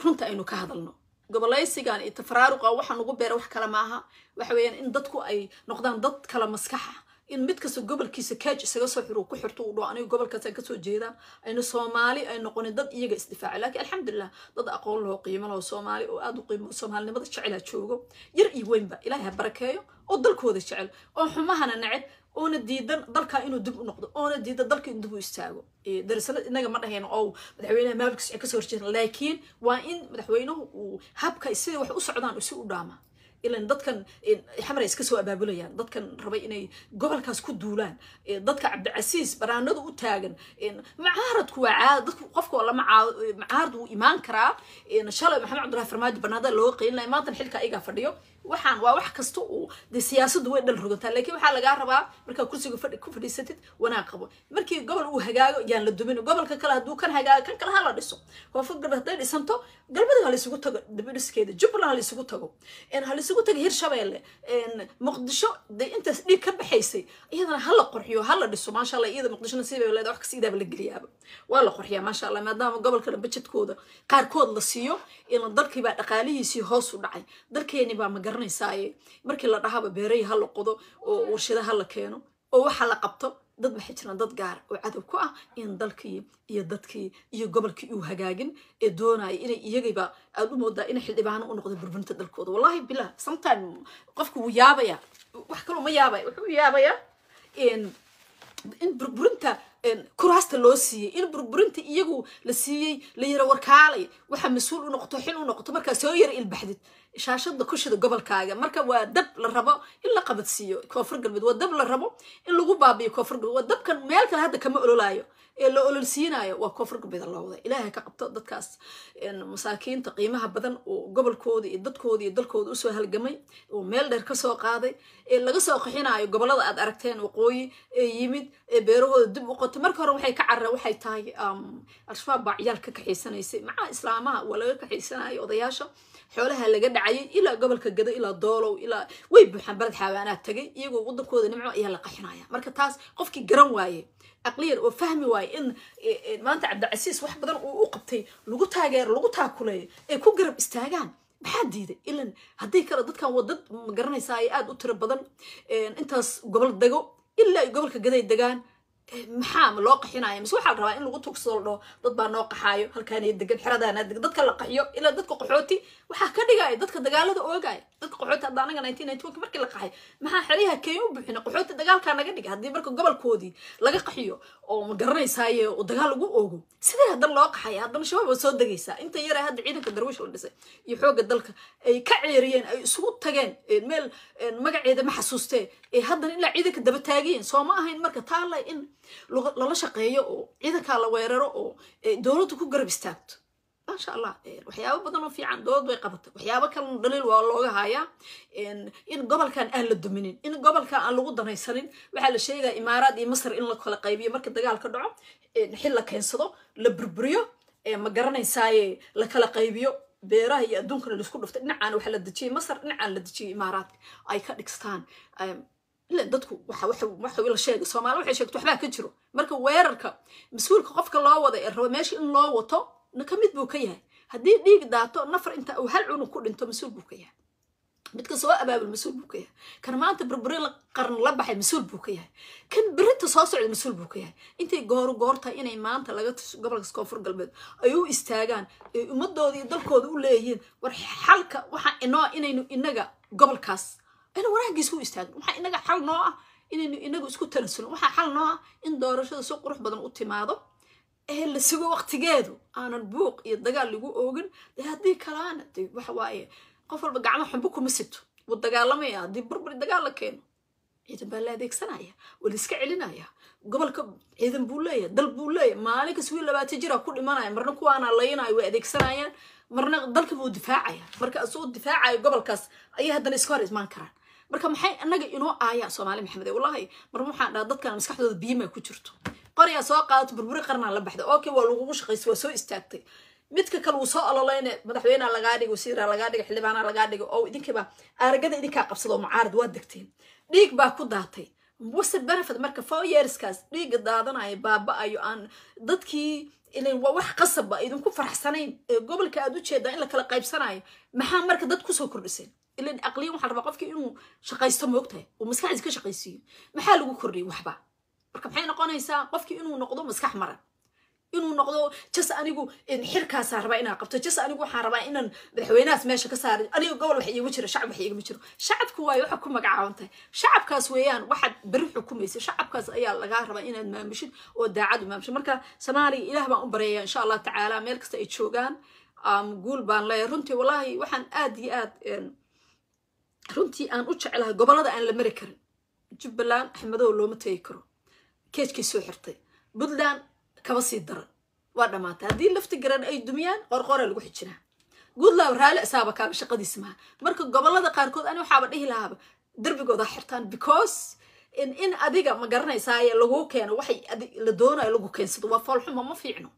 runta aynu ka hadalno gobolaysigan iyo tafaraaruqa waxa nagu beera wax kale maaha waxa weeyaan in dadku ay noqdaan dad kala maskaxa in mid kasta gobolkiisa kaaj isaga soo xiro ku xirto u dho aniga gobolkaasaan kasoo jeedaa ayna soomaali ay noqonin dad iyaga isdifaaca laakiin alxamdulilah dad aqoon loo qiimo laho soomaali oo aad u qiimo soomaalinimada jecela joogo yar iyo weynba ilaahay ha barakeeyo oo dalkooda jecel oo xumahana neceb oona diidan dalkaa inuu dib u noqdo oona diidan dalka in dib u istaago darasala inaga ma dhahayno oo madaxweynaha maabilka sicir kasoo horjeeda laakiin waa in madaxweynuhu uu habka siday wax u socdaan isi u dhaamaa ilan dadkan eh, xamar iska soo abaabulayaan dadkan rabay inay gobolkaas ku duulaan eh, dadka cabdicasiis baraanadu u taagan eh, macaaradku waa qofka lama macaarad wuu imaan karaa shalay maxamed cabdulahi farmaajo banaada loo qeynlaya maantan xilka iga fadhiyo waxaan waa wax kasta uu de siyaasaddu way dhal rogataa laakiin waxaa lagaa rabaa markaa kursiga fadhi ku fadhiisatid wanaag qabo markii gobol uu hagaago yaan la dumin gobolka kale hadduu kan hagaago kan kale ha dhiso koonfur hadday dhisanto galmudug ha tago dabidhiskeeda jubbaland ha tago ha tago hirshabeelle muqdisho de intaas dhiig ka baxaysay iyadana ha la qorxiyo dhiso maasha allah iyada muqdisho nasiib ay wax kasta la geliyaaba waa la qorxiyaa maasha allah maadaama gobolkana bajedkooda qaarkood la siiyo in dalkii baa dhaqaalihiisii hoos u dhacay dalkeeni baa magara garanaysaye markii la dhahaba beerey ha la qodo oo warshada ha la keeno oo waxa la qabto dad maxay jiraan dad gaar oo cadow ku ah in dalkii iyo dadkii iyo gobolkii uu hagaagin ee doonaya inay iyagayba aad u moodaa inay xildhibaano u noqda burburinta dalkooda wallahi bilah sometime qofku wuu yaabaya wax kaloo ma yaabaya wuxuu yaabayaa in burburinta kuraasta loo siiyey in burburinta iyagu la siiyey la yara warkaalay waxa mas-uul u noqoto xil u noqoto markaa soo yara ilbaxdid shaashada ku shida gobolkaaga marka waa dab la rabo in la qabadsiiyo koonfur galbeed waa dab la rabo in lagu baabiyo koonfur galbeed waa dabkan meel kale hadda kama ololaayo ee la ololsiinayo waa koonfur galbeed loo wada ilaahay ka qabto dadkaas masaakiinta qiimaha badan oo gobolkooda iyo dadkooda iyo dalkooda usoo halgamay oo meel dheer kasoo qaaday ee laga soo qixinaayo gobolada aad aragteen waqooyi ee yimid ee beerahooda dib u qotay marka hore waxay ka carareen waxay tahay al-shabaab baa ciyaal ka kaxaysanaysay maca islaamaha waa laga kaxaysanayo odayaasha xoolaha laga dhacayay ilaa gobolka gado ilaa doolow ilaa way buuxaan barad xaawaanaad tagay iyagoo waddankooda nimco ayaa la qaxinaya marka taas qofkii garan waaye aqliyan oo fahmi waaye in e, e, maanta cabdicasiis wax badan uu u qabtay lagu taageero lagu taakuleeyo ay ku garab istaagaan maxaa diiday ilan hadday kale dadkan waa dad ma garanaysaa ay aada u tiro badan intaas gobol dego ilaa gobolka gaday degaan Eh, maxaa ma loo qaxinaya mise waxaa rabaa in lagu tugsoo dad baa noo qaxaayo halkaanay degan xeradaana dadka la qaxiyo ilaa dadka qaxooti waxaa ka dhigaya dadka dagaalada oogaya dadka qaxooti hadda anaga nineteen markii la qaxay maxaa xeryaha kenya u buuxina qaxooti dagaalkaa naga dhiga haddii marka gobolkoodii laga qaxiyo oo ma garanaysaaye oo dagaal lagu oogo sidee haddana loo qaxaya haddana shabaab waa soo degaysaa inta yara hadda ciidanka darwiish la dhisay iyo xoogga dalka ay ka ceeriyeen ay isugu tageen meel magaceeda ma xasuustee haddana ilaa ciidanka daba taagiyeen soo ma ahayn marka taala in lala shaqeeyo oo ciidankaa la weeraro oo dowladdu ku garab istaagto maasha allah waxyaaba badan oo fiican dowlad bay qabatay waxyaaba kalena dhaliil waa looga hayaa in gobolkan aan la duminin in gobolkan aan lagu danaysanin waxaa la sheegaa imaaraad iyo masar in la kala qaybiyo marka dagaal ka dhaco xil la keensado la burburiyo ma garanaysaaye la kala qaybiyo beeraha iyo adduunkana laisku dhuftay dhinacaan waxaa la dejiyay masar dhinacaan la dejiyay imaaraadka ay ka dhigstaan ila dadku wawaxala sheega soomaali waxay sheegto waxbaa ka jiro marka weerarka mas-uulka qofka loo wada ee raba meesha in loo wato ka mid buu ka yahay haddii dhiig daato nafar inta uu hal cunug ku dhinto mas-uul buu ka yahay midka soo abaabul mas-uul buu ka yahay kan maanta burburi qaran la baxay mas-uul buu ka yahay kan berinta soo socda mas-uul buu ka yahay intay gooru goortahay inay maanta laga gobolkaas koonfur galbeed ay u istaagaan ay ummadooda dalkooda u leeyihiin war xalka waxaa inoo inaynu inaga gobolkaas inuu waraankiis u istaagno waxaa inaga xal noo ah inaynu inagu isku talasulno waxaa xal noo ah in doorashada si qurux badan u timaado ee la sugo waqtigeedu aanan buuq iyo dagaal lagu oogin dee haddii kalaana de waxawaaye qof walba gacmo xumbo kuma sibto wuu dagaalamaya haddii burburi dagaal la keeno ciidan baa la adeegsanaya waa la iska celinaya gobolka ciidan buu leeyahay dal buu leeyahay maalin kas wiil labaatan jira ku dhimanaya marna kuwaana layanaya way adeegsanayaan marna dalka buu difaacaya marka isagoo difaacayo gobolkaas ayay haddana iska hor imaan karaan marka maxay anaga inoo aayaan soomaali maxamede wallahi mar waxaan dhaha dadkan maskaxdooda biyimaa ku jirto qoriyaa soo qaadato burburi qarnaa la baxday okay waa lagugu shaqaysay waa soo istaagtay midka kale wuu soo ololayna madaxweynea lagaa dhiga wasiiraa lagaa dhiga xildhibaanaa lagaa dhiga oo idinkiiba aragada idinkaa qabsado oo mucaarad waa degteen dhiig baa ku daatay wase benefit marka four yearskaas dhiiga daadanayo baaba-ayo aan dadkii waa wax qasaba ah idinku faraxsanayn ee gobolka aad u jeedaa in lakala qaybsanayo maxaa marka dad kusoo kordhiseen ilan aqliyan waxaa rabaa qofkii inuu shaqaysto moogtahay uu maskaxdiis ka shaqaysiiyo maxaa lagu kordhiyay waxba marka maxay noqonaysaa qofkii inuu noqdo maskax maran inuu noqdo jas anigu xirkaasa rabaa inaa qabto jas anigu waxaan rabaa inaan madaxweynehaas meesha ka saar anigu gobol wax iigama jiro shacab wax iigama jiro shacabku waayo waxaa ku magacaabantahay shacabkaas weeyaan waxaad berri xukumaysa shacabkaas ayaa lagaa rabaa inaad maamushid oo daacad u maamushid marka soomaaliya ilaah baan u baryayaa insha allah tacaala meel kasta ay joogaan guul baan leeyahay runtii wallaahi waxaan aad iyo aad runtii aan u jeclahay gobolada aan la mari karin jubbaland axmedow looma tegi karo keejkii soo xirtay puntland kaba sii daran waa dhammaatay haddii lafti garan ay dumiyaan qorqoora lagu xijinaa guud laaw raali isaaba kaaga shaqadiis maha marka gobolada qaarkood ani waxaaba dhihi lahaaba darbigooda xirtaan because in adiga ma garanaysaaye lagu keeno waxay la doonayo lagu keensado waa foolxuma ma fiicno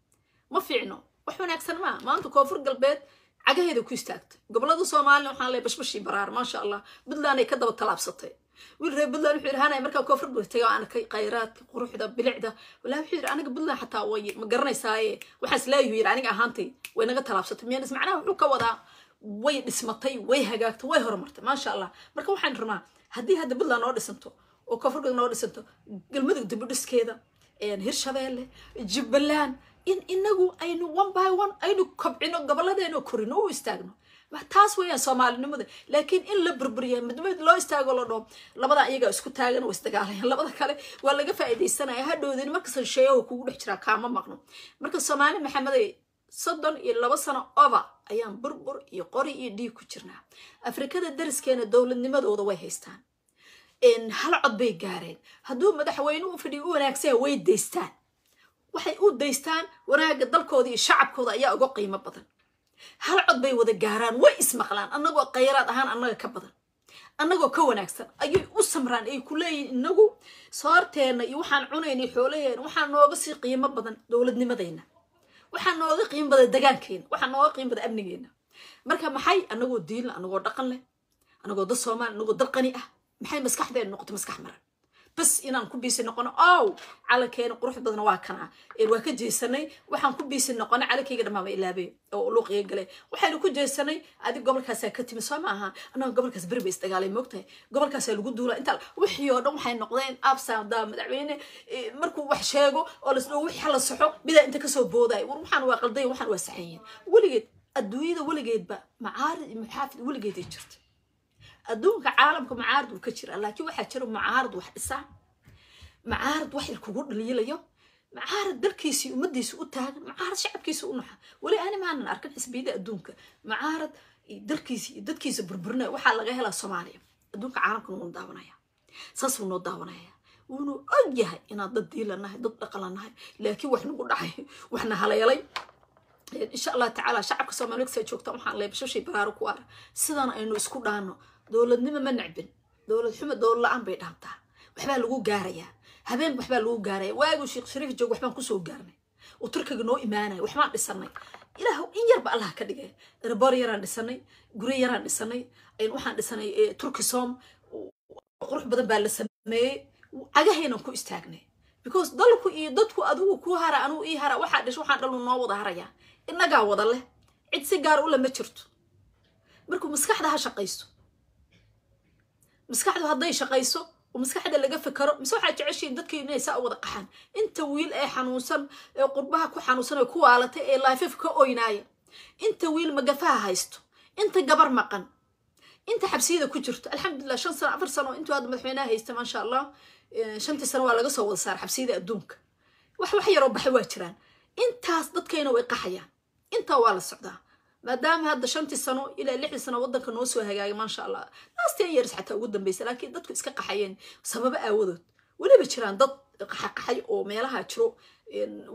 ma fiicno wax wanaagsan maa maanta koonfur galbeed cagaheeda ku istaagtay gobolada soomaalina waxaan ley bashbashii baraar maasha allah buntlanday ka daba talaabsatay wiil reer buntland wuxuu yidhi hanay markaa koonfur buu tagay arkay khayraadka quruxda bilicda walaahi wuxuu yidhi aniga buntland xataa way ma garanaysaaye waxaas laayihu yidhi aniga ahaantay way naga talaabsatay miyaanis macnaha wuxuu ka wadaa way dhismatay way hagaagtay way horumartay maasha allah marka waxaan rabnaa haddii hadda buntland noo dhisanto oo koonfur noo dhisanto galmudug dibudhiskeeda hirshabeelle jubbaland in inagu aynu one by one aynu kobcino gobolladeeno korino u istaagno taas weyaan soomaalinimada laakiin in la burburiya midnimad loo istaago la dhoo labada iyagaa isku taagan waa isdagaalayan labada kale waa laga faa'iidaysanaya hadhowdin markasta sheeyahu kugu dhex jiraa kaama maqno marka soomaali maxameday soddon iyo laba sano ova ayaan burbur iyo qori iyo dhiig ku jirnaa afrikada dariskeena dowladnimadooda way haystaan hal cod bay gaareen hadduu madaxweyne u fadhiyo u wanaagsaya way daystaan waxay u daystaan wanaagga dalkooda iyo shacabkooda ayaa uga qiimo badan hal cod bay wada gaaraan way ismaqlaan annagoo khayraad ahaan annaga ka badan annagoo ka wanaagsan ayay u samraan ay ku leeyihin inagu soorteenna iyo waxaan cunayna xoolaheena waxaa nooga sii qiimo badan dowladnimadeyna waxaa nooga qiimo badan dagaalkeena waxaa nooga qiimo badan amnigeena marka maxay annagoo diinle annagoo dhaqan leh annagoo dad soomaali annagoo dal qani ah maxay maskaxdeena noqotay maskax maran bas inaan ku biisi noqono ow calankeena qurux badna waa kanaa waa ka jeesanay waxaan ku biisi noqona calankeyga dhammaaba ilaabay oo luuqiga galay waxaanu ku jeesanay adi gobolkaasaa ka timi soo ma aha annaga gobolkaas beri bay isdagaalay moogtahay gobolkaasaa lagu duula intaa wixii oo dhan waxay noqdeen absadaa madaxweyne markuu wax sheego oo lasdhoo wixi hala soxo midaa inta kasoo booday war waxaan waa qalday waxaan waa saxeeyeen weligeed adduunyada weligeedba macaarid iyo muxaafid weligeeday jirta adduunka caalamka mucaarad uu ka jira laakiin waxaa jira mucaarad wax dhisaa mucaarad wax yar kugu dhaliilayo mucaarad dalkiisii ummadiisi u taagan mucaarad shacabkiisa u naxa weli ani maanan arkan xisbiyada adduunka mucaarad dalkiisi iyo dadkiisa burburinaya waxaa laga helaa soomaaliya adduunka caalamkan wuuna daawanaya saasuu noo daawanaya wuuna og yahay inaan dad diilanahay dad dhaqalanahay laakiin wax nagu dhacay waxna haleelay insha allah tacaala shacabka soomaaliya saa joogtaan waxaan leebashashay baraaro ku ara sidaan aynu isku dhaano dowladnimo ma necbin dowlad xumo dowlad la-aan bay dhaantaa waxbaa lagu gaarayaa habeen waxbaa lagu gaaraya waaguu sheekh shariif joog waxbaan kusoo gaarnay oo turkiga noo imaanaya waxbaan dhisanay ilaah in yarba allah ka dhigay erboor yaraan dhisanay guryo yaraan dhisanay waxaan dhisanay eh, turkisom qurux badan baa la sameeyey cagahaynan ku istaagnay because dalku iyo dadku adugu ku hara anugu ii hara waxaa dhish waxaan dhalu noo wada harayaa innagaa wada leh cid si gaar ula ma jirto markuu maskaxda ha shaqaysto maskaxdu hadday shaqayso oo maskaxda laga fikaro mise waxaa jeceshiin dadka inaysaa u wada qaxaan inta wiil ee xanuunsan ee qurbaha ku xanuunsan ee ku waalatay ee laafif ka oynaaya inta wiil magafaha haysto inta gabar maqan inta xabsiyada ku jirto alxamdulilah shan sano afar sano intuu hadda madaxweynaha haysta maasha allah shantii sano waa laga soo wada saara xabsiyada adduunka wax wax yaroo baxay waa jiraan intaas dadkayna way qaxayaan intaa waa la socdaa maadaama hadda shantii sano ilaa lixdii sano waddanka noo soo hagaagay maasha allah naasteen yeris xataa ugu dambaysa laakiin dadku iska qaxayeen sababo aawadood weliba jiraan dad qaxaqaxay oo meelaha jiro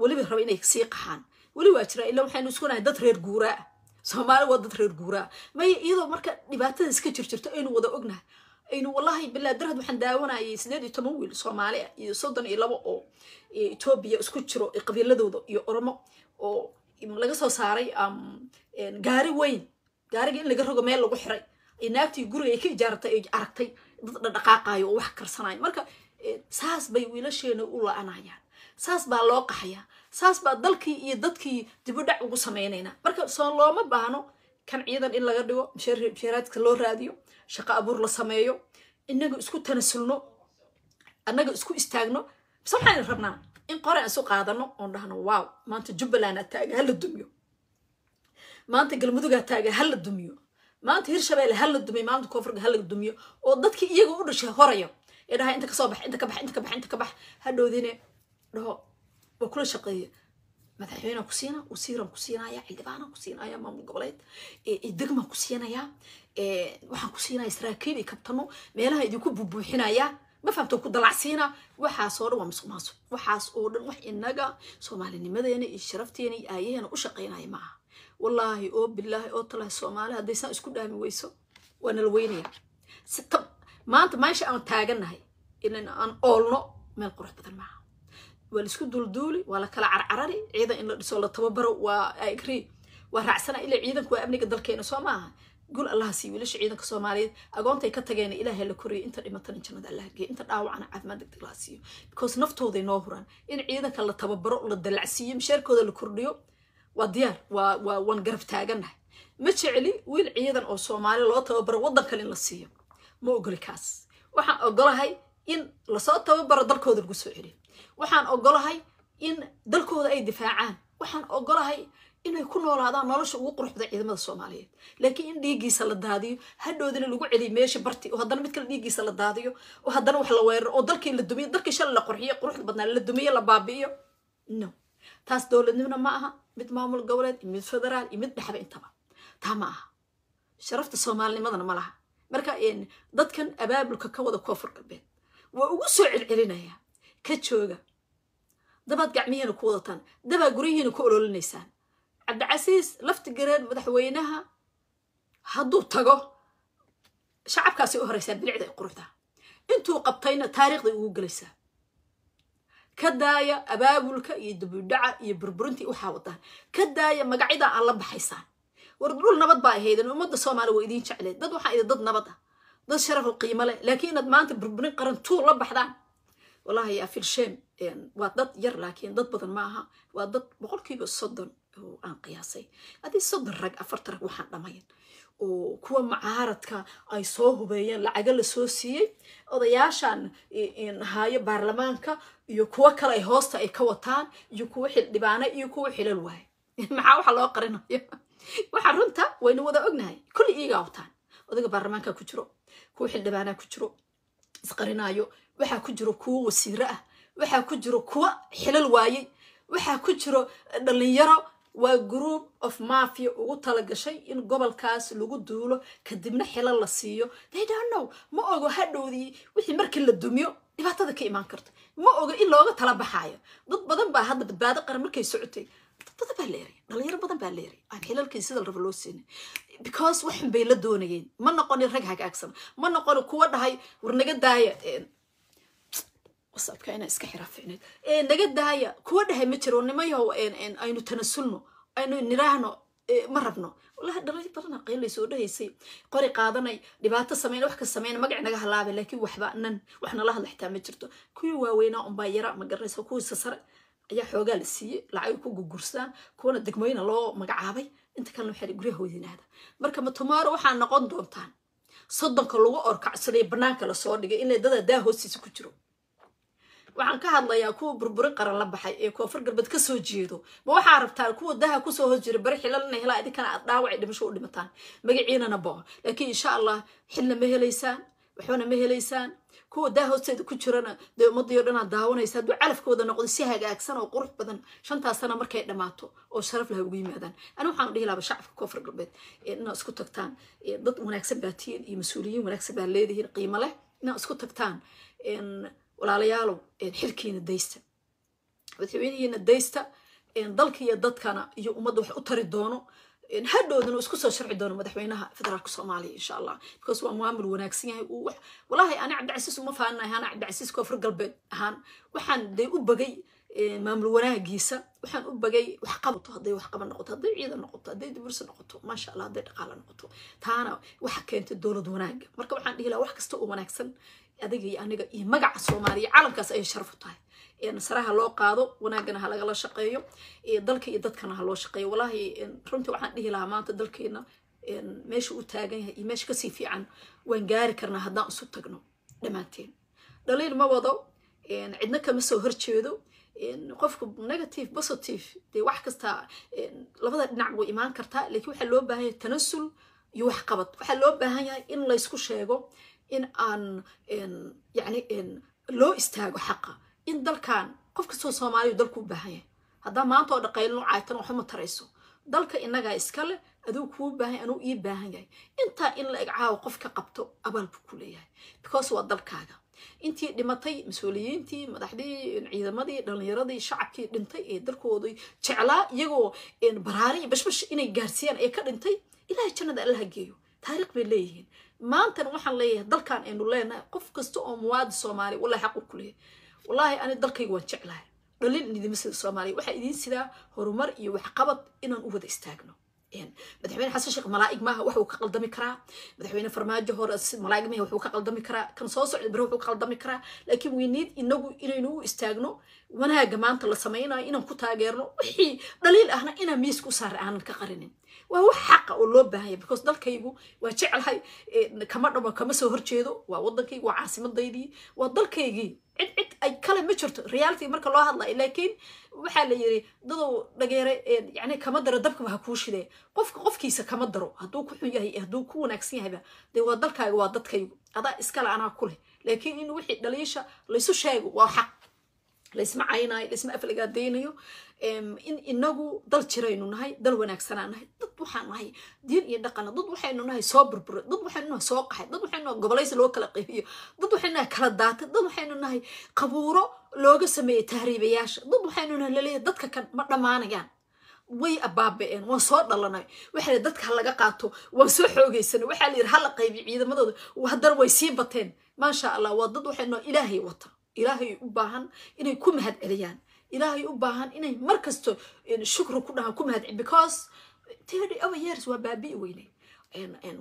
weliba raba inay sii qaxaan weli waa jiraa ilaa waxaynu isku nahay dad reer guuraa soomaali waa dad reer guuraa may iyadoo marka dhibaatada iska jirjirto aynu wada ognahay aynu wallahi bilaa darhad waxaan daawanayay sideed iyo toban wiil soomaali ah iyo soddon iyo labo oo etoobiya isku jiro qabiiladooda iyo oromo oo mm, laga soo saaray gaari weyn gaariga in laga rogo meel lagu xiray naagtii guriga ay ka ijaaratay ay aragtay dad dhadhaqaaqayo oo wax karsanayo marka e, saas bay wiilasheena u la-anayaan saas baa loo qaxayaa saas baa dalkii iyo dadkii dibu dhac ugu sameynaynaa marka soo looma baahno kan ciidan in laga dhigo msheeraadka loo raadiyo shaqo abuur la sameeyo inaga isku tanasulno annaga isku istaagno mise waxaan rabnaa in qoray isu qaadano oon dhahno wow maanta jubbaland aa taaga dumyo maanta galmudugaa taaga hala dumiyo maanta hirshabelle hala dumiyo maanta koonfurga hala dumiyo oo dadkii iyaga u dhashay horayo ee dhaha inta kasoo bax inta kabax inta kabax inta kabax hadhowdine dhaho waa kula shaqeeye madaxweynean ku siina wasiiran ku siinaya xildhibaanaan ku siinaya maamul goboleed degmaan ku siinayaa waxaan ku siinaya saraakiil iyo kabtano meelaha idinku bubuuxinaya ma fahamto ku dalacsiina waxaas dhan waa masuq maasuq waxaas oo dhan wax inaga soomaalinimadeena iyo sharafteena iyo aayaheena u shaqaynaya maaha wallaahi oo bilaahi oo talahi soomaali hadday isku dhaami weyso waa nala weynaya maanta meesha aan taagannahay in aan oolno meel qurux badan maaha waa laisku duulduuli waa la kala carcarari ciidan in la dhiso la tababaro waa agri waa raacsana ila ciidanku waa amniga dalkeena soo maaha gul allaha siiy wiilasha ciidanka soomaaliyeed agoontay ka tageen ilaah la koriyo inta dhimatana jannada allah geeyo inta dhaawacana caafimaad degdeg laha siiyo naftooday noo huraan in ciidanka la tababaro la dalacsiiyo mishaarkooda la kordhiyo waa diyaar waa waa waan garab taagannahay ma jeceli wiil ciidan oo soomaali loo tababaro waddan kale in la siiyo ma ogoli kaas waxaan ogolahay in lasoo tababaro dalkooda lagu soo celiyo waxaan ogolahay in dalkooda ay difaacaan waxaan ogolahay inay ku noolaadaan nolosha ugu quruxda ciidamada soomaaliyeed laakiin in dhiiggiisa la daadiyo hadhoodana lagu celiyo meesha barti oo haddana mid kale dhiiggiisa la daadiyo oo haddana wax la weeraro oo dalkii la dumiyo dalkii shalay la qurxiyo quruxda badnaa la dumiyo la baabi'iyo no taas dowladnimona ma aha mid maamul goboleed iyo mid federaal iyo mid dhexba intaba taa ma aha sharafta soomaalinimadana ma laha marka dadkan abaabulka ka wada koonfur galbeed waa ugu soo celcelinaya ka jooga dabaad gacmihiina ku wadataan dabaa guryihiina ku ololinaysaan cabdicasiis lafti gareed madaxweynaha hadduu tago shacabkaasi u horeysaa bilicda ay quruxdaa intuu qabtayna taariikhday ugu gelaysaa ka daaya abaabulka iyo dubudhaca iyo burburintii waxaa wadaan ka daaya magacyada aan la baxaysaan war dhul nabad baa ahayden ummadda soomaaliya waa idiin jecleed dad waxaa idin dad nabad ah dad sharafal qiimo leh laakiin inaad maanta burburin qaran tuur la baxdaan wallahi yaa filsheem waa dad yar laakiin dad badan ma aha waa dad boqolkiiba soddon aan qiyaasay adii soddon rag afarta rag waxaan dhamayn oo kuwa mucaaradka ay soo hubeeyeen lacaga lasoo siiyey odayaashan hayo baarlamaanka iyo kuwo kale ay hoosta ay ka wataan iyo kuwo xildhibaana iyo kuwo xilal waay maxaa waxa loo qarinayo waxa runta wayna wada ognahay kulli iigaa wataan odaga baarlamaanka ku jiro kuwa xildhibaanaa ku jiro isqarinaayo waxaa ku jiro kuwo wasiiro ah waxaa ku jiro kuwa xilal waayey waxaa ku jiro dhallinyaro waa group of mafia ugu tala gashay in gobolkaas lagu duulo kadibna xilal la siiyo daydannow ma ogo hadhowdii wixii markii la dumiyo dhibaatada ka imaan karto ma ogo in looga tala baxaayo dad badan baa hadda badbaado qaran markay socotay badan baa leeray dhalinyaro badan baa leeray aan xilalkii sida raba loo siina because waxun bay la doonayeen ma noqonin rag hagaagsan ma noqonin kuwa dhahay war naga daaya eh, wasabka inaa iska xiraa ficneed naga dahaya kuwa dhehe ma jiro nima aynu tanasulno aynu niraahno ma rabno wallahi dhalali dhahaysay qori qaadanay dhibaato sameyna wax ka sameyna magac naga halaabay laakiin waxba nan wax nala hadla xitaa ma jirto kuwii waaweynaa unbaa yara magaraysa kuwiisa sare ayaa xoogaa la siiyey lacag ku gurgursaan kuwana degmooyina loo magacaabay inta kalena waxaa guryahoodii naada marka matumaaro waxaa noqon doontaan soddonka lagu orkacsaday bannaanka la dhigay in dada daa hoostiisa ku jiro waxaan ka hadlayaa kuwa burburi qaran la baxay ee koonfur galbeed kasoo jeedo ma waxaa rabtaan kuwa daha kusoo hos jira bari xilalna helaa idinkana aad dhaawacay dhimasho u dhimataan magaciinana boo laakiin insha allah xilna ma helaysaan waxbana ma helaysaan kuwa daa hoosteeda ku jirana dee ummadii o daawanaysa hadduu calafkooda noqdo si hagaagsan oo qurux badan shantaa sana markay dhammaato oo sharaf laha ugu yimaadaan ani waxaanu dhihi laaba shacabka koonfur galbeed inaa isku tagtaan dad wanaagsan baa iyo mas-uuliyiin wanaagsan baa leedihiin qiimo leh inaa isku tagtaan walaalayaalow xilkiina daysta madaxweynihiina daysta dalka iyo dadkana iyo ummadda wax u tari doono hadhoodana isku soo sharci doono madaxweynaha federaalka soomaaliya insha allah because waa maamul wanaagsan yahay uu wax wallaahi ana cabdicasiis uma faaninahay ana cabdicasiis koonfur galbeed ahaan waxaan day u bagay maamul wanaagiisa waxaan u bagay wax hadday wax noqoto hadday ciidan noqoto hadday dibursa noqoto maasha allah hadday dhaqaala noqoto taana waxa keentay dowlad wanaaga marka waxaan dhihi lahaa wax kasta oo wanaagsan adiga iyo aniga iyo magaca soomaaliya caalamkaas ayay sharaf u tahay nasaraha loo qaado wanaagana ha lagala shaqeeyo dalka iyo dadkana haloo shaqeeyo walaahi runtii waxaan dhihi lahaa maanta dalkeena meeshuu u taagan yahay iyo meesha kasii fiican waan gaari karnaa haddaan isu tagno dhammaanteen dhaliil ma wado cidna kama soo horjeedo qofku negative positive dee wax kasta labada dhinac way imaan kartaa laakiin waxaa loo baahan yahay tanasul iyo waxqabad waxaa loo baahan yahay in laysku sheego in aan yani loo istaago xaqa in dalkan qof kastoo soomaaliya dalku u baahan yahay haddaa maanta oo dhaqaylin caaytan waxuma tarayso dalka inagaa iskale aduu kuu baahan anuu ii baahan yahay intaa in la egcaawo qofka qabto abaal buu kuleeyahay leeyahay because waa dalkaaga intii dhimatay mas-uuliyiintii madaxdii ciidamadii dhallinyaradii shacabkii dhintay ee dalkoodii jeclaa iyagoo baraari bashbash inay gaarsiiyaan ee ka dhintay ilaahay jannada alla hageeyo taariikh bay leeyihiin maantana waxaan leeyahay dalkan aynu leenahay qof kasta oo muwaadi soomaaliya wallahi xaq xaqu ku leeyahay wallaahi ani dalkayga waan jeclahay dhalin idima sida soomaaliya waxaa idiin sidaa horumar iyo waxqabad inaan u wada istaagno madaxweyne xasan sheekh malaa'ig maaha waxuu ka qaldami karaa madaxweyne farmaajo hore malaa'ig maaha wuxuu ka qaldami karaa kan soo socda bari wuxuu ka qaldami karaa laakiin weyneyd inagu inaynu u istaagno wanaaga maanta la samaynayo inaan ku taageerno wixii dhaliil ahna inaan miis ku saara aanan ka qarinin waa wax xaqa oo loo baahan baahanya because dalkaygu waa jecelahay eh, kama dhamo kama soo horjeedo waa waddankaygu waa caasimadaydii waa dalkaygii cid cid ay kale ma jirto reality marka loo hadlay laakiin waxaa la yiri dadow dhageere yani kama daro dabkaba ha kuu shidee qofka qofkiisa kama daro hadduu ku xun yahay hadduu ku wanaagsan yahayba dee waa dalkaaga waa dadkaygu adaa iskale anaa ku leh laakiin in wixii dhaliisha laysu sheego waa xaq laysma caynayo laysma aflagaadaynayo in inagu dal jiraynu nahay dal wanaagsanaa nahay dad waxaan nahay diin iyo dhaqana dad waxaynu nahay soo burbura dad waxaynu nahay soo qaxay dad waxaynu nahay gobolaysi loo kala qeybiyo dad waxaynu nahay kala daatay dad waxaynu nahay qabuuro looga sameeyey tahriibayaasha dad waxaynu nahay laleeyahay dadka kan ma dhammaanayaan way abaaba'een waan soo dhalanay waxaa lii dadka ha qaato waan soo xoogaysanay waxaa la yidhi hala qaybi ciidamadooda haddana way sii bateen maasha allah waa dad waxaynu ilaahay wata ilaahay u baahan inay ku mahad celiyaan ilaahay u baahan inay mar kasto shukri ku dhahaan ku mahadcin because thirty our years waa baabi'i weynay